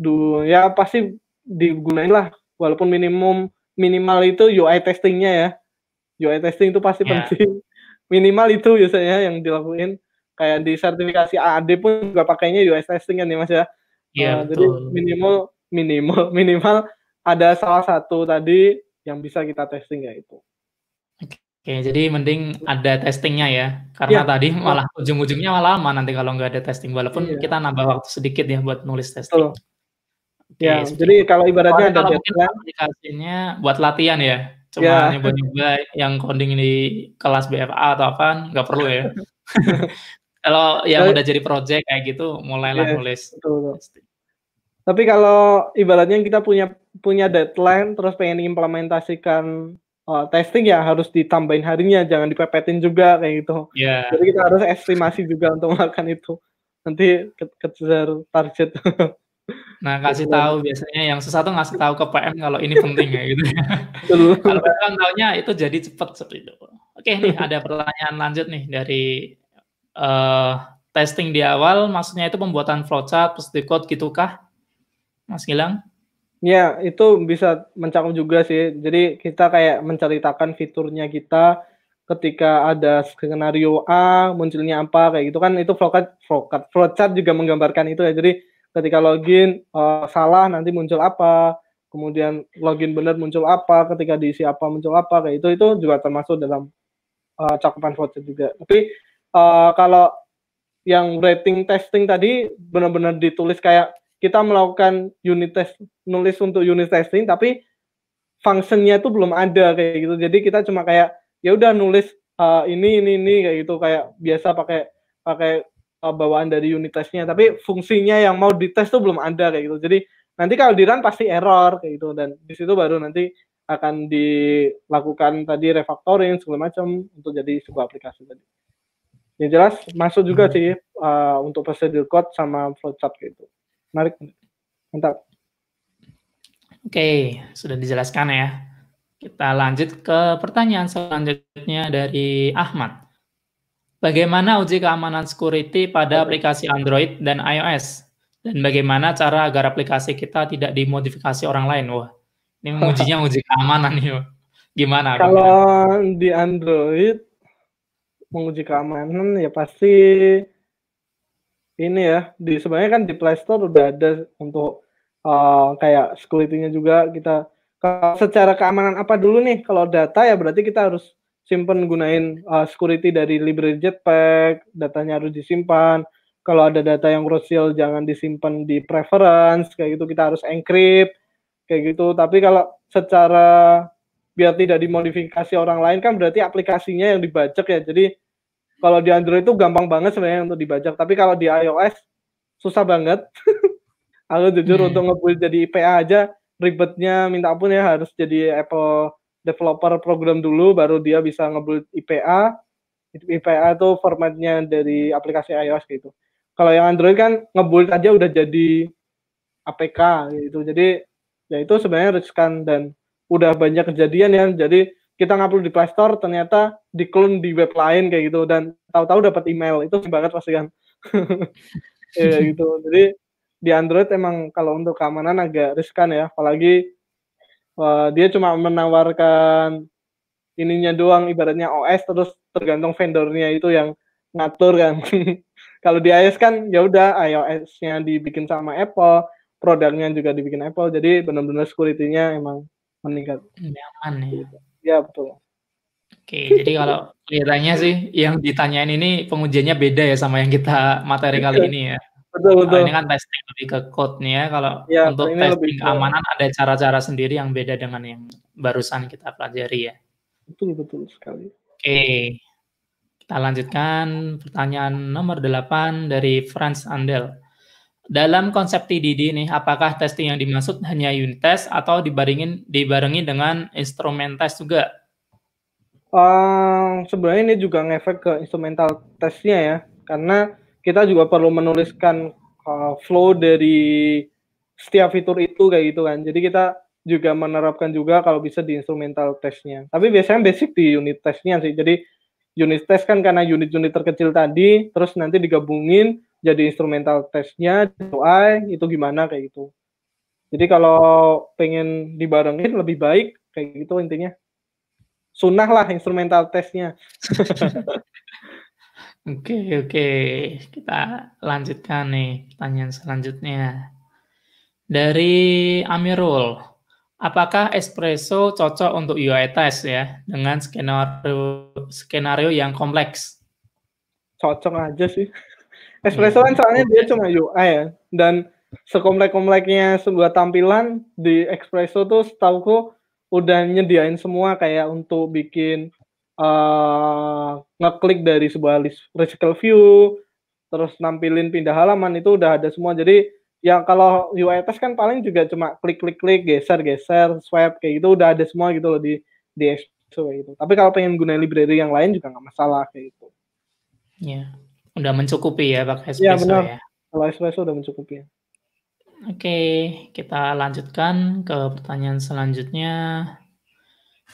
du ya pasti digunain lah walaupun minimum minimal itu UI testingnya ya UI testing itu pasti yeah. penting minimal itu biasanya yang dilakuin kayak di sertifikasi AAD pun juga pakainya US testing kan ya Mas ya. Iya. Uh, jadi minimal minimal minimal ada salah satu tadi yang bisa kita testing ya itu. Oke, jadi mending ada testingnya ya, karena ya. tadi malah ujung-ujungnya malah lama nanti kalau nggak ada testing, walaupun ya. kita nambah waktu sedikit ya buat nulis testing. Oke, ya, jadi kalau ibaratnya ada kalau aplikasinya buat latihan ya, cuma ya. nyoba-nyoba yang coding di kelas BFA atau apa, nggak perlu ya. Kalau yang udah jadi project kayak gitu, mulailah yeah, nulis. Tapi kalau ibaratnya kita punya punya deadline, terus pengen implementasikan uh, testing ya harus ditambahin harinya, jangan dipepetin juga kayak gitu. Yeah. Jadi kita harus estimasi juga untuk makan itu. Nanti kejar target. Nah, kasih tahu biasanya yang susah tuh ngasih tahu ke PM kalau ini penting ya gitu. kalau PM taunya itu jadi cepet seperti itu. Oke nih ada pertanyaan lanjut nih dari uh, testing di awal maksudnya itu pembuatan flowchart, positive code kah, Mas Gilang? Ya, itu bisa mencakup juga sih. Jadi kita kayak menceritakan fiturnya kita ketika ada skenario A, munculnya apa kayak gitu kan itu flowchart flowchart flowchart juga menggambarkan itu ya. Jadi ketika login uh, salah nanti muncul apa, kemudian login benar muncul apa, ketika diisi apa muncul apa kayak itu itu juga termasuk dalam uh, cakupan flowchart juga. Tapi uh, kalau yang rating testing tadi benar-benar ditulis kayak kita melakukan unit test nulis untuk unit testing tapi fungsinya itu belum ada kayak gitu jadi kita cuma kayak ya udah nulis uh, ini ini ini kayak gitu kayak biasa pakai pakai uh, bawaan dari unit testnya tapi fungsinya yang mau dites itu belum ada kayak gitu jadi nanti kalau di run pasti error kayak gitu dan di situ baru nanti akan dilakukan tadi refactoring segala macam untuk jadi sebuah aplikasi tadi ya jelas masuk juga hmm. sih uh, untuk procedure code sama flowchart gitu. Menarik. Mantap. Oke, sudah dijelaskan ya. Kita lanjut ke pertanyaan selanjutnya dari Ahmad. Bagaimana uji keamanan security pada aplikasi Android dan iOS? Dan bagaimana cara agar aplikasi kita tidak dimodifikasi orang lain? Wah, ini mengujinya uji keamanan nih. Gimana? Kalau di Android menguji keamanan ya pasti ini ya di sebenarnya kan di Play Store udah ada untuk uh, kayak security-nya juga kita kalau secara keamanan apa dulu nih kalau data ya berarti kita harus simpen gunain uh, security dari library jetpack datanya harus disimpan kalau ada data yang krusial jangan disimpan di preference kayak gitu kita harus encrypt kayak gitu tapi kalau secara biar tidak dimodifikasi orang lain kan berarti aplikasinya yang dibajak ya. Jadi kalau di Android itu gampang banget sebenarnya untuk dibajak, tapi kalau di iOS susah banget. Aku jujur hmm. untuk ngebuild jadi IPA aja ribetnya minta ampun ya harus jadi Apple developer program dulu baru dia bisa ngebuild IPA. IPA itu formatnya dari aplikasi iOS gitu. Kalau yang Android kan ngebuild aja udah jadi APK gitu. Jadi ya itu sebenarnya riskan dan udah banyak kejadian ya jadi kita ngupload di Play Store ternyata di clone di web lain kayak gitu dan tahu-tahu dapat email itu banget pasti kan ya gitu jadi di Android emang kalau untuk keamanan agak riskan ya apalagi uh, dia cuma menawarkan ininya doang ibaratnya OS terus tergantung vendornya itu yang ngatur kan kalau di iOS kan ya udah iOS-nya dibikin sama Apple, produknya juga dibikin Apple, jadi benar-benar security-nya emang meningkat nyaman ya ya betul Oke, jadi kalau kelihatannya sih yang ditanyain ini pengujiannya beda ya sama yang kita materi kali iya. ini ya. Betul betul. ini kan testing lebih ke code nih ya. Kalau ya, untuk testing keamanan ada cara-cara sendiri yang beda dengan yang barusan kita pelajari ya. Betul betul sekali. Oke. Kita lanjutkan pertanyaan nomor 8 dari Franz Andel dalam konsep TDD ini, apakah testing yang dimaksud hanya unit test atau dibarengin dibarengi dengan instrumen test juga? Um, sebenarnya ini juga ngefek ke instrumental testnya ya, karena kita juga perlu menuliskan uh, flow dari setiap fitur itu kayak gitu kan. Jadi kita juga menerapkan juga kalau bisa di instrumental testnya. Tapi biasanya basic di unit testnya sih. Jadi unit test kan karena unit-unit terkecil tadi, terus nanti digabungin jadi instrumental testnya UI itu gimana kayak gitu jadi kalau pengen dibarengin lebih baik kayak gitu intinya sunah lah instrumental testnya Oke, okay, oke. Okay. Kita lanjutkan nih pertanyaan selanjutnya. Dari Amirul, apakah espresso cocok untuk UI test ya dengan skenario skenario yang kompleks? Cocok aja sih. Espresso kan iya. soalnya dia cuma UI ya dan sekomplek-kompleknya sebuah tampilan di Espresso tuh setauku udah nyediain semua kayak untuk bikin uh, ngeklik dari sebuah list recycle view terus nampilin pindah halaman itu udah ada semua jadi ya kalau UI test kan paling juga cuma klik-klik-klik geser-geser swipe kayak gitu udah ada semua gitu loh di di Espresso gitu tapi kalau pengen gunain library yang lain juga nggak masalah kayak gitu ya yeah udah mencukupi ya pakai espresso iya, ya. Benar. ya. Kalau espresso udah mencukupi. Ya. Oke, kita lanjutkan ke pertanyaan selanjutnya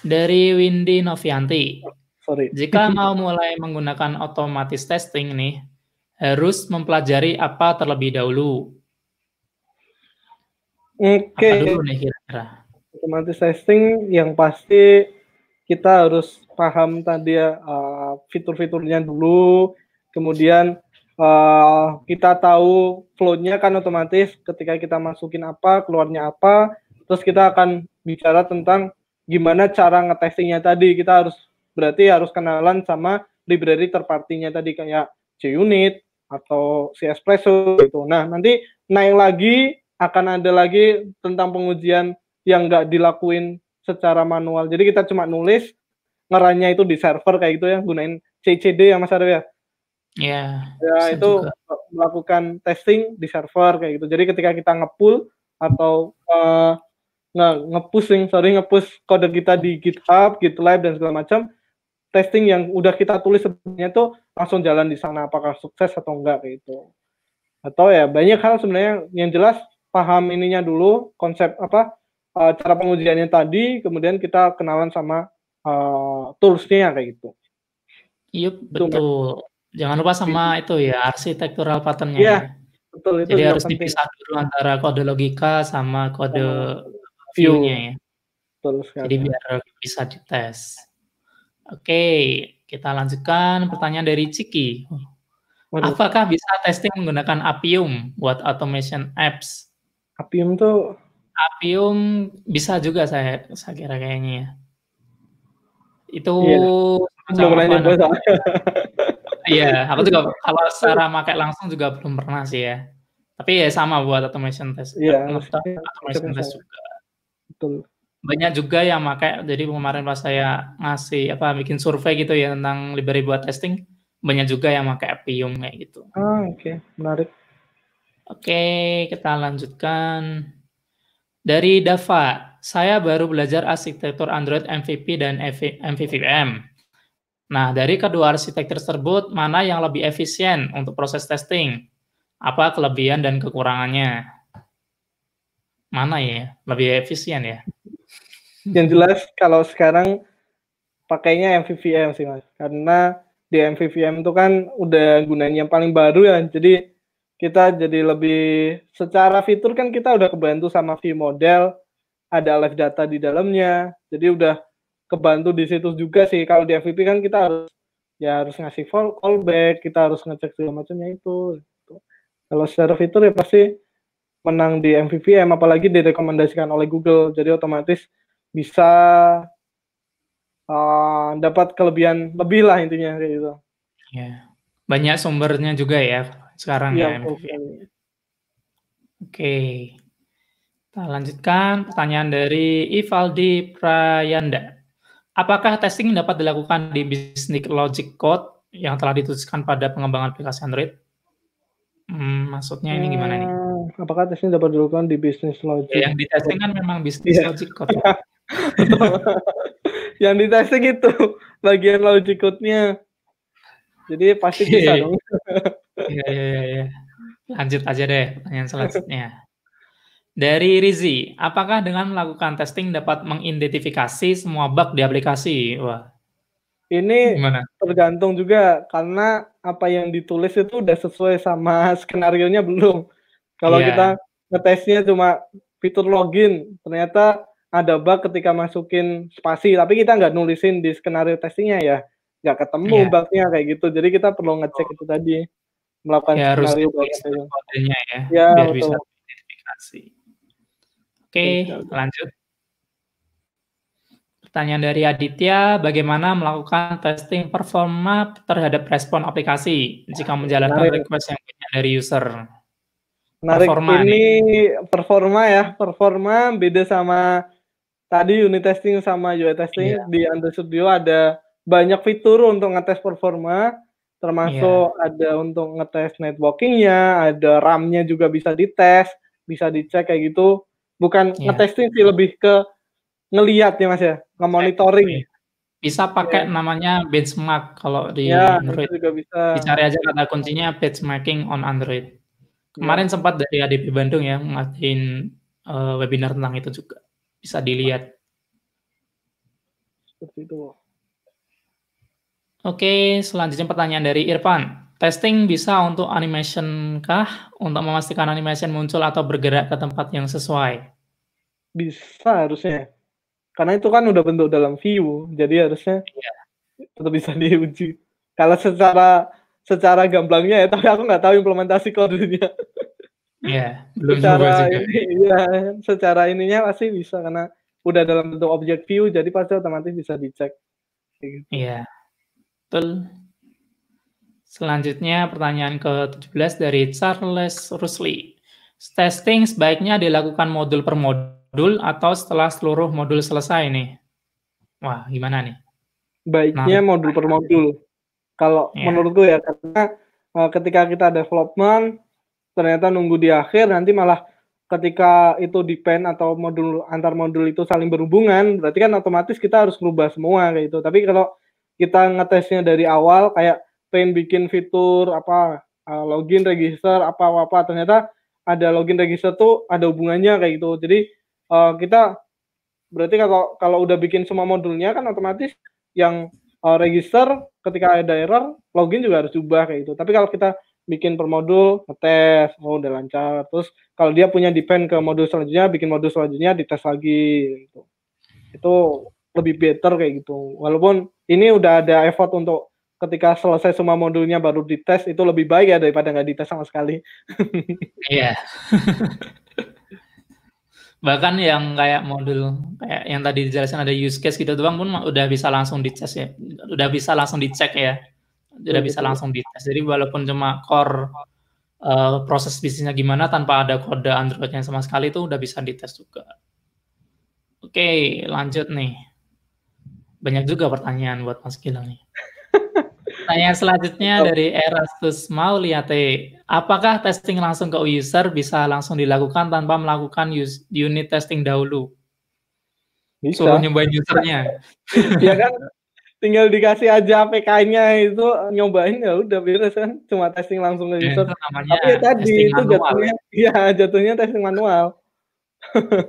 dari Windy Novianti. Sorry. Jika mau mulai menggunakan otomatis testing nih, harus mempelajari apa terlebih dahulu? Oke. Okay. Otomatis testing yang pasti kita harus paham tadi ya uh, fitur-fiturnya dulu, kemudian uh, kita tahu flow-nya kan otomatis ketika kita masukin apa, keluarnya apa, terus kita akan bicara tentang gimana cara ngetestingnya tadi. Kita harus berarti harus kenalan sama library terpartinya tadi kayak JUnit atau si Espresso gitu. Nah, nanti naik lagi akan ada lagi tentang pengujian yang nggak dilakuin secara manual. Jadi kita cuma nulis ngeranya itu di server kayak gitu ya, gunain CCD ya Mas Arif ya Yeah, ya, ya itu juga. melakukan testing di server kayak gitu. Jadi ketika kita ngepull atau uh, nge ngepusing sorry ngepush kode kita di GitHub, GitLab dan segala macam, testing yang udah kita tulis sebenarnya itu langsung jalan di sana apakah sukses atau enggak kayak gitu. Atau ya banyak hal sebenarnya yang jelas paham ininya dulu konsep apa uh, cara pengujiannya tadi, kemudian kita kenalan sama uh, toolsnya kayak gitu. Iya yep, betul. Itu, Jangan lupa sama itu ya arsitektural patternnya. Iya, ya. betul itu. Jadi harus dipisah dulu antara kode logika sama kode oh, view-nya ya. Betul sekali. Jadi biar bisa dites. Oke, kita lanjutkan pertanyaan dari Ciki. Waduh. Apakah bisa testing menggunakan Appium buat automation apps? Appium tuh Appium bisa juga saya saya kira kayaknya ya. Itu yeah. belum nanya Iya, iya, aku juga kalau secara pakai langsung juga belum pernah sih ya. Tapi ya sama buat automation test. Iya. Yeah, iya, automation test juga. Betul. Banyak juga yang pakai. Jadi kemarin pas saya ngasih apa bikin survei gitu ya tentang library buat testing, banyak juga yang pakai Appium kayak gitu. Ah, oke, okay. menarik. Oke, kita lanjutkan. Dari Dava, saya baru belajar arsitektur Android MVP dan MVVM. Nah, dari kedua arsitek tersebut, mana yang lebih efisien untuk proses testing? Apa kelebihan dan kekurangannya? Mana ya? Lebih efisien ya? Yang jelas kalau sekarang pakainya MVVM sih mas, karena di MVVM itu kan udah gunain yang paling baru ya, jadi kita jadi lebih secara fitur kan kita udah kebantu sama view model, ada live data di dalamnya, jadi udah kebantu di situs juga sih kalau di MVP kan kita harus ya harus ngasih call, call back kita harus ngecek segala macamnya itu gitu. kalau secara fitur ya pasti menang di MVPM apalagi direkomendasikan oleh Google jadi otomatis bisa uh, dapat kelebihan lebih lah intinya kayak gitu ya banyak sumbernya juga ya sekarang iya, ya, ya MVPM oke kita lanjutkan pertanyaan dari Ivaldi Prayanda Apakah testing dapat dilakukan di bisnis logic code yang telah dituliskan pada pengembangan aplikasi Android? Hmm, maksudnya ini gimana nih? Hmm, apakah testing dapat dilakukan di bisnis logic? Ya, yang di testing kan memang bisnis yeah. logic code. yang di testing itu bagian logic code-nya. Jadi pasti bisa iya, dong. Iya, iya, iya, iya. Lanjut aja deh pertanyaan selanjutnya. Dari Rizi, apakah dengan melakukan testing dapat mengidentifikasi semua bug di aplikasi? Wah. Ini Gimana? tergantung juga karena apa yang ditulis itu udah sesuai sama skenario nya belum. Kalau yeah. kita ngetesnya cuma fitur login, ternyata ada bug ketika masukin spasi, tapi kita nggak nulisin di skenario testingnya ya, nggak ketemu yeah. bugnya kayak gitu. Jadi kita perlu ngecek itu tadi melakukan ya, skenario harus kodenya ya, ya biar betul. bisa identifikasi. Oke, lanjut. Pertanyaan dari Aditya, bagaimana melakukan testing performa terhadap respon aplikasi jika menjalankan Menarik. request yang punya dari user? Menarik, performa ini nih. performa ya, performa beda sama tadi unit testing sama UI testing. Yeah. Di Android Studio ada banyak fitur untuk ngetes performa, termasuk yeah. ada untuk ngetes networkingnya, ada RAM-nya juga bisa dites, bisa dicek kayak gitu bukan yeah. ngetesting sih lebih ke ngeliat ya mas ya ngemonitoring iya. bisa pakai yeah. namanya benchmark kalau di yeah, Android juga bisa dicari aja kata kuncinya benchmarking on Android iya. kemarin yeah. sempat dari ADP Bandung ya ngadain uh, eh, webinar tentang itu juga bisa dilihat seperti itu oke selanjutnya pertanyaan dari Irfan Testing bisa untuk animation kah? Untuk memastikan animation muncul atau bergerak ke tempat yang sesuai? Bisa harusnya. Karena itu kan udah bentuk dalam view, jadi harusnya yeah. tetap bisa diuji. Kalau secara secara gamblangnya ya, tapi aku nggak tahu implementasi kodenya. Iya, belum secara ini, ya, secara ininya pasti bisa karena udah dalam bentuk objek view, jadi pasti otomatis bisa dicek. Gitu. Iya, gitu. yeah. betul. Selanjutnya pertanyaan ke-17 dari Charles Rusli. Testing sebaiknya dilakukan modul per modul atau setelah seluruh modul selesai nih? Wah, gimana nih? Baiknya nah, modul per modul. Kalau yeah. menurutku ya karena eh, ketika kita development ternyata nunggu di akhir nanti malah ketika itu depend atau modul antar modul itu saling berhubungan berarti kan otomatis kita harus merubah semua kayak gitu tapi kalau kita ngetesnya dari awal kayak pengen bikin fitur apa eh, login register apa apa ternyata ada login register tuh ada hubungannya kayak gitu jadi uh, kita berarti kalau kalau udah bikin semua modulnya kan otomatis yang uh, register ketika ada error login juga harus diubah kayak gitu tapi kalau kita bikin per modul ngetes oh udah lancar terus kalau dia punya depend ke modul selanjutnya bikin modul selanjutnya dites lagi gitu itu lebih better kayak gitu walaupun ini udah ada effort untuk ketika selesai semua modulnya baru dites itu lebih baik ya daripada nggak dites sama sekali. Iya. Bahkan yang kayak modul kayak yang tadi dijelaskan ada use case gitu doang pun udah bisa langsung dites ya. Udah bisa langsung dicek ya. Udah bisa langsung dites. Jadi walaupun cuma core uh, proses bisnisnya gimana tanpa ada kode android-nya sama sekali itu udah bisa dites juga. Oke, lanjut nih. Banyak juga pertanyaan buat Mas Gilang nih. Pertanyaan selanjutnya oh. dari Erastus Mauliate. Apakah testing langsung ke user bisa langsung dilakukan tanpa melakukan unit testing dahulu? Bisa. Suruh nyobain usernya. Ya kan? Tinggal dikasih aja APK-nya itu nyobain ya udah beres kan. Cuma testing langsung ke ya, user. Ya, Tapi ya, tadi itu jatuhnya ya jatuhnya testing manual.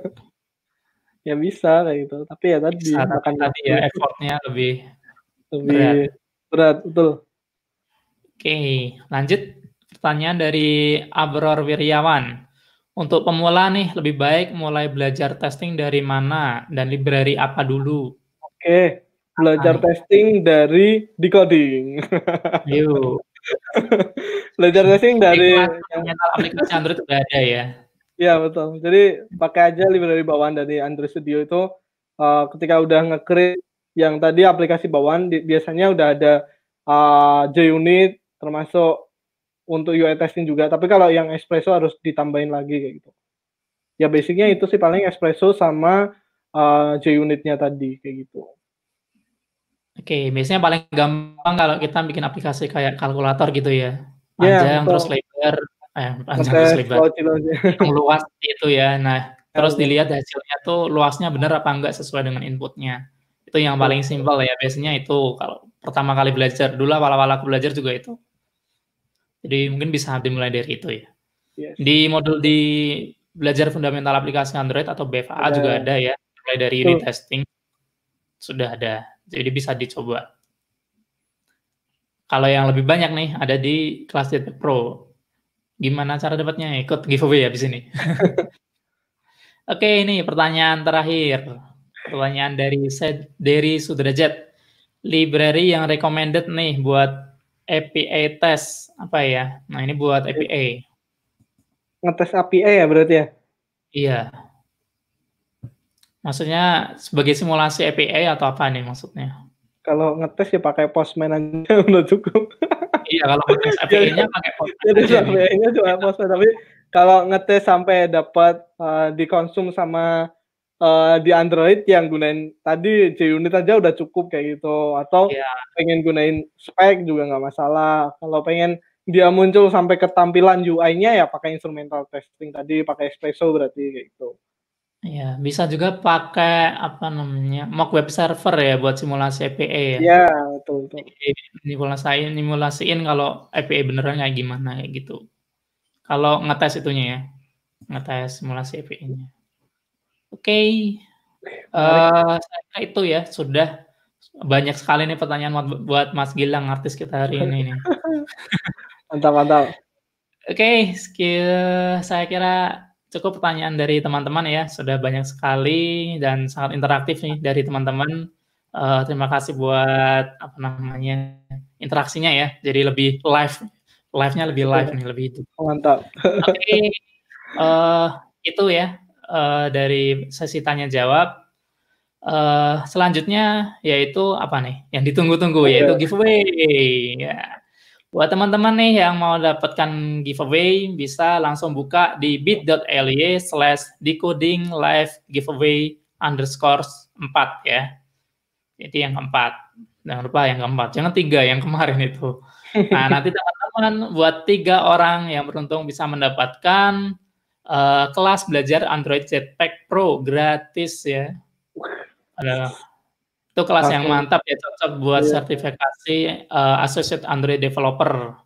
ya bisa kayak gitu. Tapi ya tadi bisa, tadi ya effortnya lebih lebih berat Berat, betul. Oke, lanjut pertanyaan dari Abror Wiryawan. Untuk pemula nih, lebih baik mulai belajar testing dari mana dan library apa dulu? Oke, belajar Ayo. testing dari decoding. Yuk. belajar testing dari ternyata aplikasi Android sudah ada ya. Iya betul. Jadi pakai aja library bawaan dari Android Studio itu uh, ketika udah nge yang tadi aplikasi bawaan di, biasanya udah ada uh, unit termasuk untuk UI testing juga. Tapi kalau yang Espresso harus ditambahin lagi kayak gitu. Ya basicnya itu sih paling Espresso sama uh, unitnya tadi kayak gitu. Oke, okay, biasanya paling gampang kalau kita bikin aplikasi kayak kalkulator gitu ya. ya panjang yeah, terus lebar, eh panjang terus lebar. Gitu yang luas itu ya. Nah, terus gitu. dilihat hasilnya tuh luasnya benar apa enggak sesuai dengan inputnya itu yang paling simpel ya biasanya itu kalau pertama kali belajar dulu awal-awal aku belajar juga itu jadi mungkin bisa dimulai dari itu ya yes. Iya di modul di belajar fundamental aplikasi Android atau BFA ada. juga ada ya mulai dari unit testing sudah ada jadi bisa dicoba kalau yang lebih banyak nih ada di kelas DT Pro. Gimana cara dapatnya? Ikut giveaway ya di sini. Oke, ini pertanyaan terakhir. Pertanyaan dari dari Sudrajat. Library yang recommended nih buat APA test apa ya? Nah, ini buat APA. Iya. Ngetes APA ya berarti ya? Iya. Maksudnya sebagai simulasi APA atau apa nih maksudnya? Kalau ngetes ya pakai postman aja udah cukup. iya, kalau ngetes APA-nya pakai postman. Jadi APA-nya cuma postman tapi kalau ngetes sampai dapat uh, dikonsum sama Eh, di Android yang gunain tadi c unit aja udah cukup kayak gitu atau yeah. pengen gunain spek juga nggak masalah kalau pengen dia muncul sampai ke tampilan UI-nya ya pakai instrumental testing tadi pakai espresso berarti kayak gitu Iya, bisa juga pakai apa namanya mock web server ya buat simulasi API e ya. Iya, betul betul. Simulasiin, simulasiin kalau API e beneran kayak gimana kayak gitu. Kalau ngetes itunya ya, ngetes simulasi API-nya. Oke, okay. Eh, uh, itu ya sudah banyak sekali nih pertanyaan buat Mas Gilang artis kita hari ini. Nih. mantap mantap. Oke, okay, saya kira cukup pertanyaan dari teman-teman ya sudah banyak sekali dan sangat interaktif nih dari teman-teman. Uh, terima kasih buat apa namanya interaksinya ya. Jadi lebih live, live-nya lebih live nih lebih itu. Mantap. Oke, okay. uh, eh, itu ya uh, dari sesi tanya jawab. Uh, selanjutnya yaitu apa nih yang ditunggu-tunggu iya. yaitu giveaway. Ya. Buat teman-teman nih yang mau dapatkan giveaway bisa langsung buka di bit.ly slash decoding live giveaway underscore 4 ya. Jadi yang keempat. Jangan lupa yang keempat. Jangan tiga yang kemarin itu. Nah nanti teman-teman buat tiga orang yang beruntung bisa mendapatkan Eh, kelas belajar Android Jetpack Pro gratis ya. Ada itu kelas okay. yang mantap ya cocok buat yeah. sertifikasi uh, associate Android developer.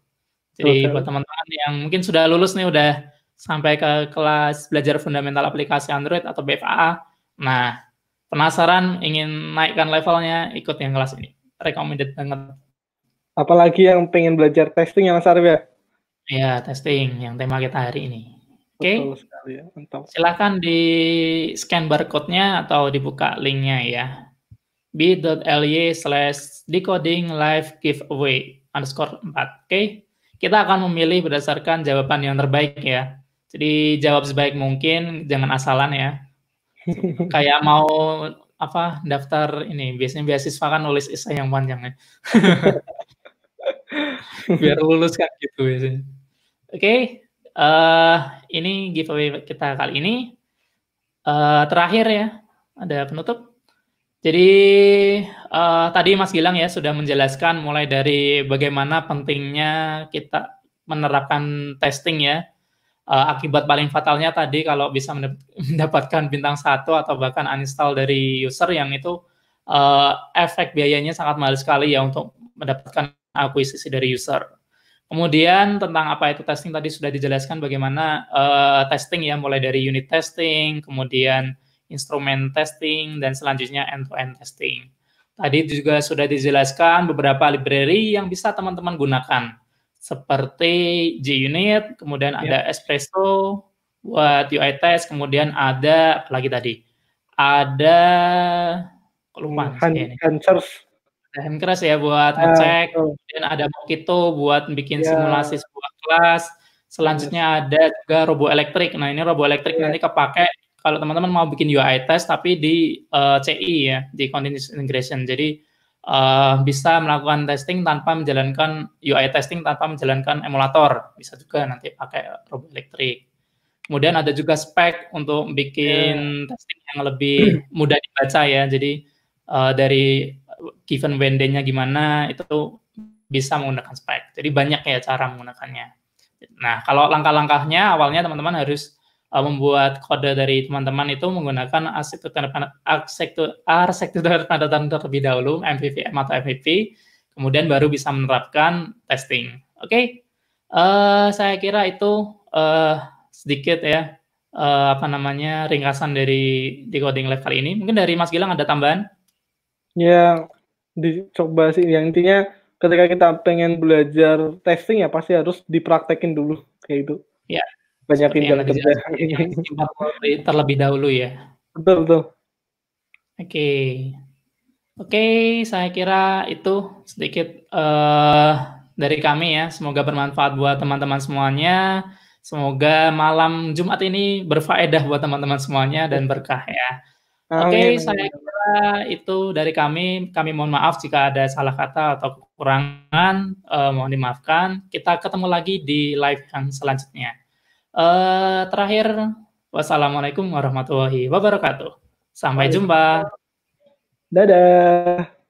Jadi okay. buat teman-teman yang mungkin sudah lulus nih udah sampai ke kelas belajar fundamental aplikasi Android atau BFAA. Nah, penasaran ingin naikkan levelnya ikut yang kelas ini. Recommended banget. Apalagi yang pengen belajar testing yang Mas Arif ya? Iya, testing yang tema kita hari ini. Oke. Okay. Ya. Silahkan di scan barcode-nya atau dibuka link-nya ya. bly slash decoding live giveaway underscore 4. Oke. Okay. Kita akan memilih berdasarkan jawaban yang terbaik ya. Jadi jawab sebaik mungkin, jangan asalan ya. Kayak mau apa daftar ini biasanya biasiswa kan nulis esai yang panjang ya. Biar lulus kan gitu biasanya. Oke, okay uh, ini giveaway kita kali ini. Uh, terakhir ya, ada penutup. Jadi uh, tadi Mas Gilang ya sudah menjelaskan mulai dari bagaimana pentingnya kita menerapkan testing ya. Uh, akibat paling fatalnya tadi kalau bisa mendapatkan bintang satu atau bahkan uninstall dari user yang itu uh, efek biayanya sangat mahal sekali ya untuk mendapatkan akuisisi dari user. Kemudian tentang apa itu testing tadi sudah dijelaskan bagaimana uh, testing ya mulai dari unit testing, kemudian instrumen testing dan selanjutnya end-to-end testing. Tadi juga sudah dijelaskan beberapa library yang bisa teman-teman gunakan seperti JUnit, kemudian yeah. ada ya. Espresso buat UI test, kemudian ada lagi tadi ada kelumpuhan. Hand, hand keras ya buat nah, ngecek, uh, kemudian ada Mokito buat bikin yeah. simulasi sebuah kelas. Selanjutnya iya. ada juga robo elektrik. Nah, ini robo elektrik yeah. nanti kepake kalau teman-teman mau bikin UI test tapi di uh, eh, CI ya, di continuous integration. Jadi uh, bisa melakukan testing tanpa menjalankan UI testing tanpa menjalankan emulator. Bisa juga nanti pakai robo elektrik. Kemudian ada juga spek untuk bikin yeah. testing yang lebih mudah dibaca ya. Jadi uh, dari given when nya gimana itu bisa menggunakan spike. Jadi banyak ya cara menggunakannya. Nah, kalau langkah-langkahnya awalnya teman-teman harus uh, membuat kode dari teman-teman itu menggunakan arsitektur pendatang terlebih dahulu, MVVM atau MVP, kemudian baru bisa menerapkan testing. Oke, okay? uh, eh, saya kira itu uh, sedikit ya, uh, apa namanya, ringkasan dari decoding lab kali ini. Mungkin dari Mas Gilang ada tambahan? Ya, dicoba sih. Yang intinya ketika kita pengen belajar testing ya pasti harus dipraktekin dulu kayak itu. Ya. Banyakin jalan kerja. terlebih dahulu ya. Betul betul. Oke. Okay. Oke, okay, saya kira itu sedikit uh, dari kami ya. Semoga bermanfaat buat teman-teman semuanya. Semoga malam Jumat ini berfaedah buat teman-teman semuanya dan berkah ya. Oke, okay, saya itu dari kami. Kami mohon maaf jika ada salah kata atau kekurangan. Uh, mohon dimaafkan. Kita ketemu lagi di live yang selanjutnya. Uh, terakhir, wassalamualaikum warahmatullahi wabarakatuh. Sampai jumpa. Dadah.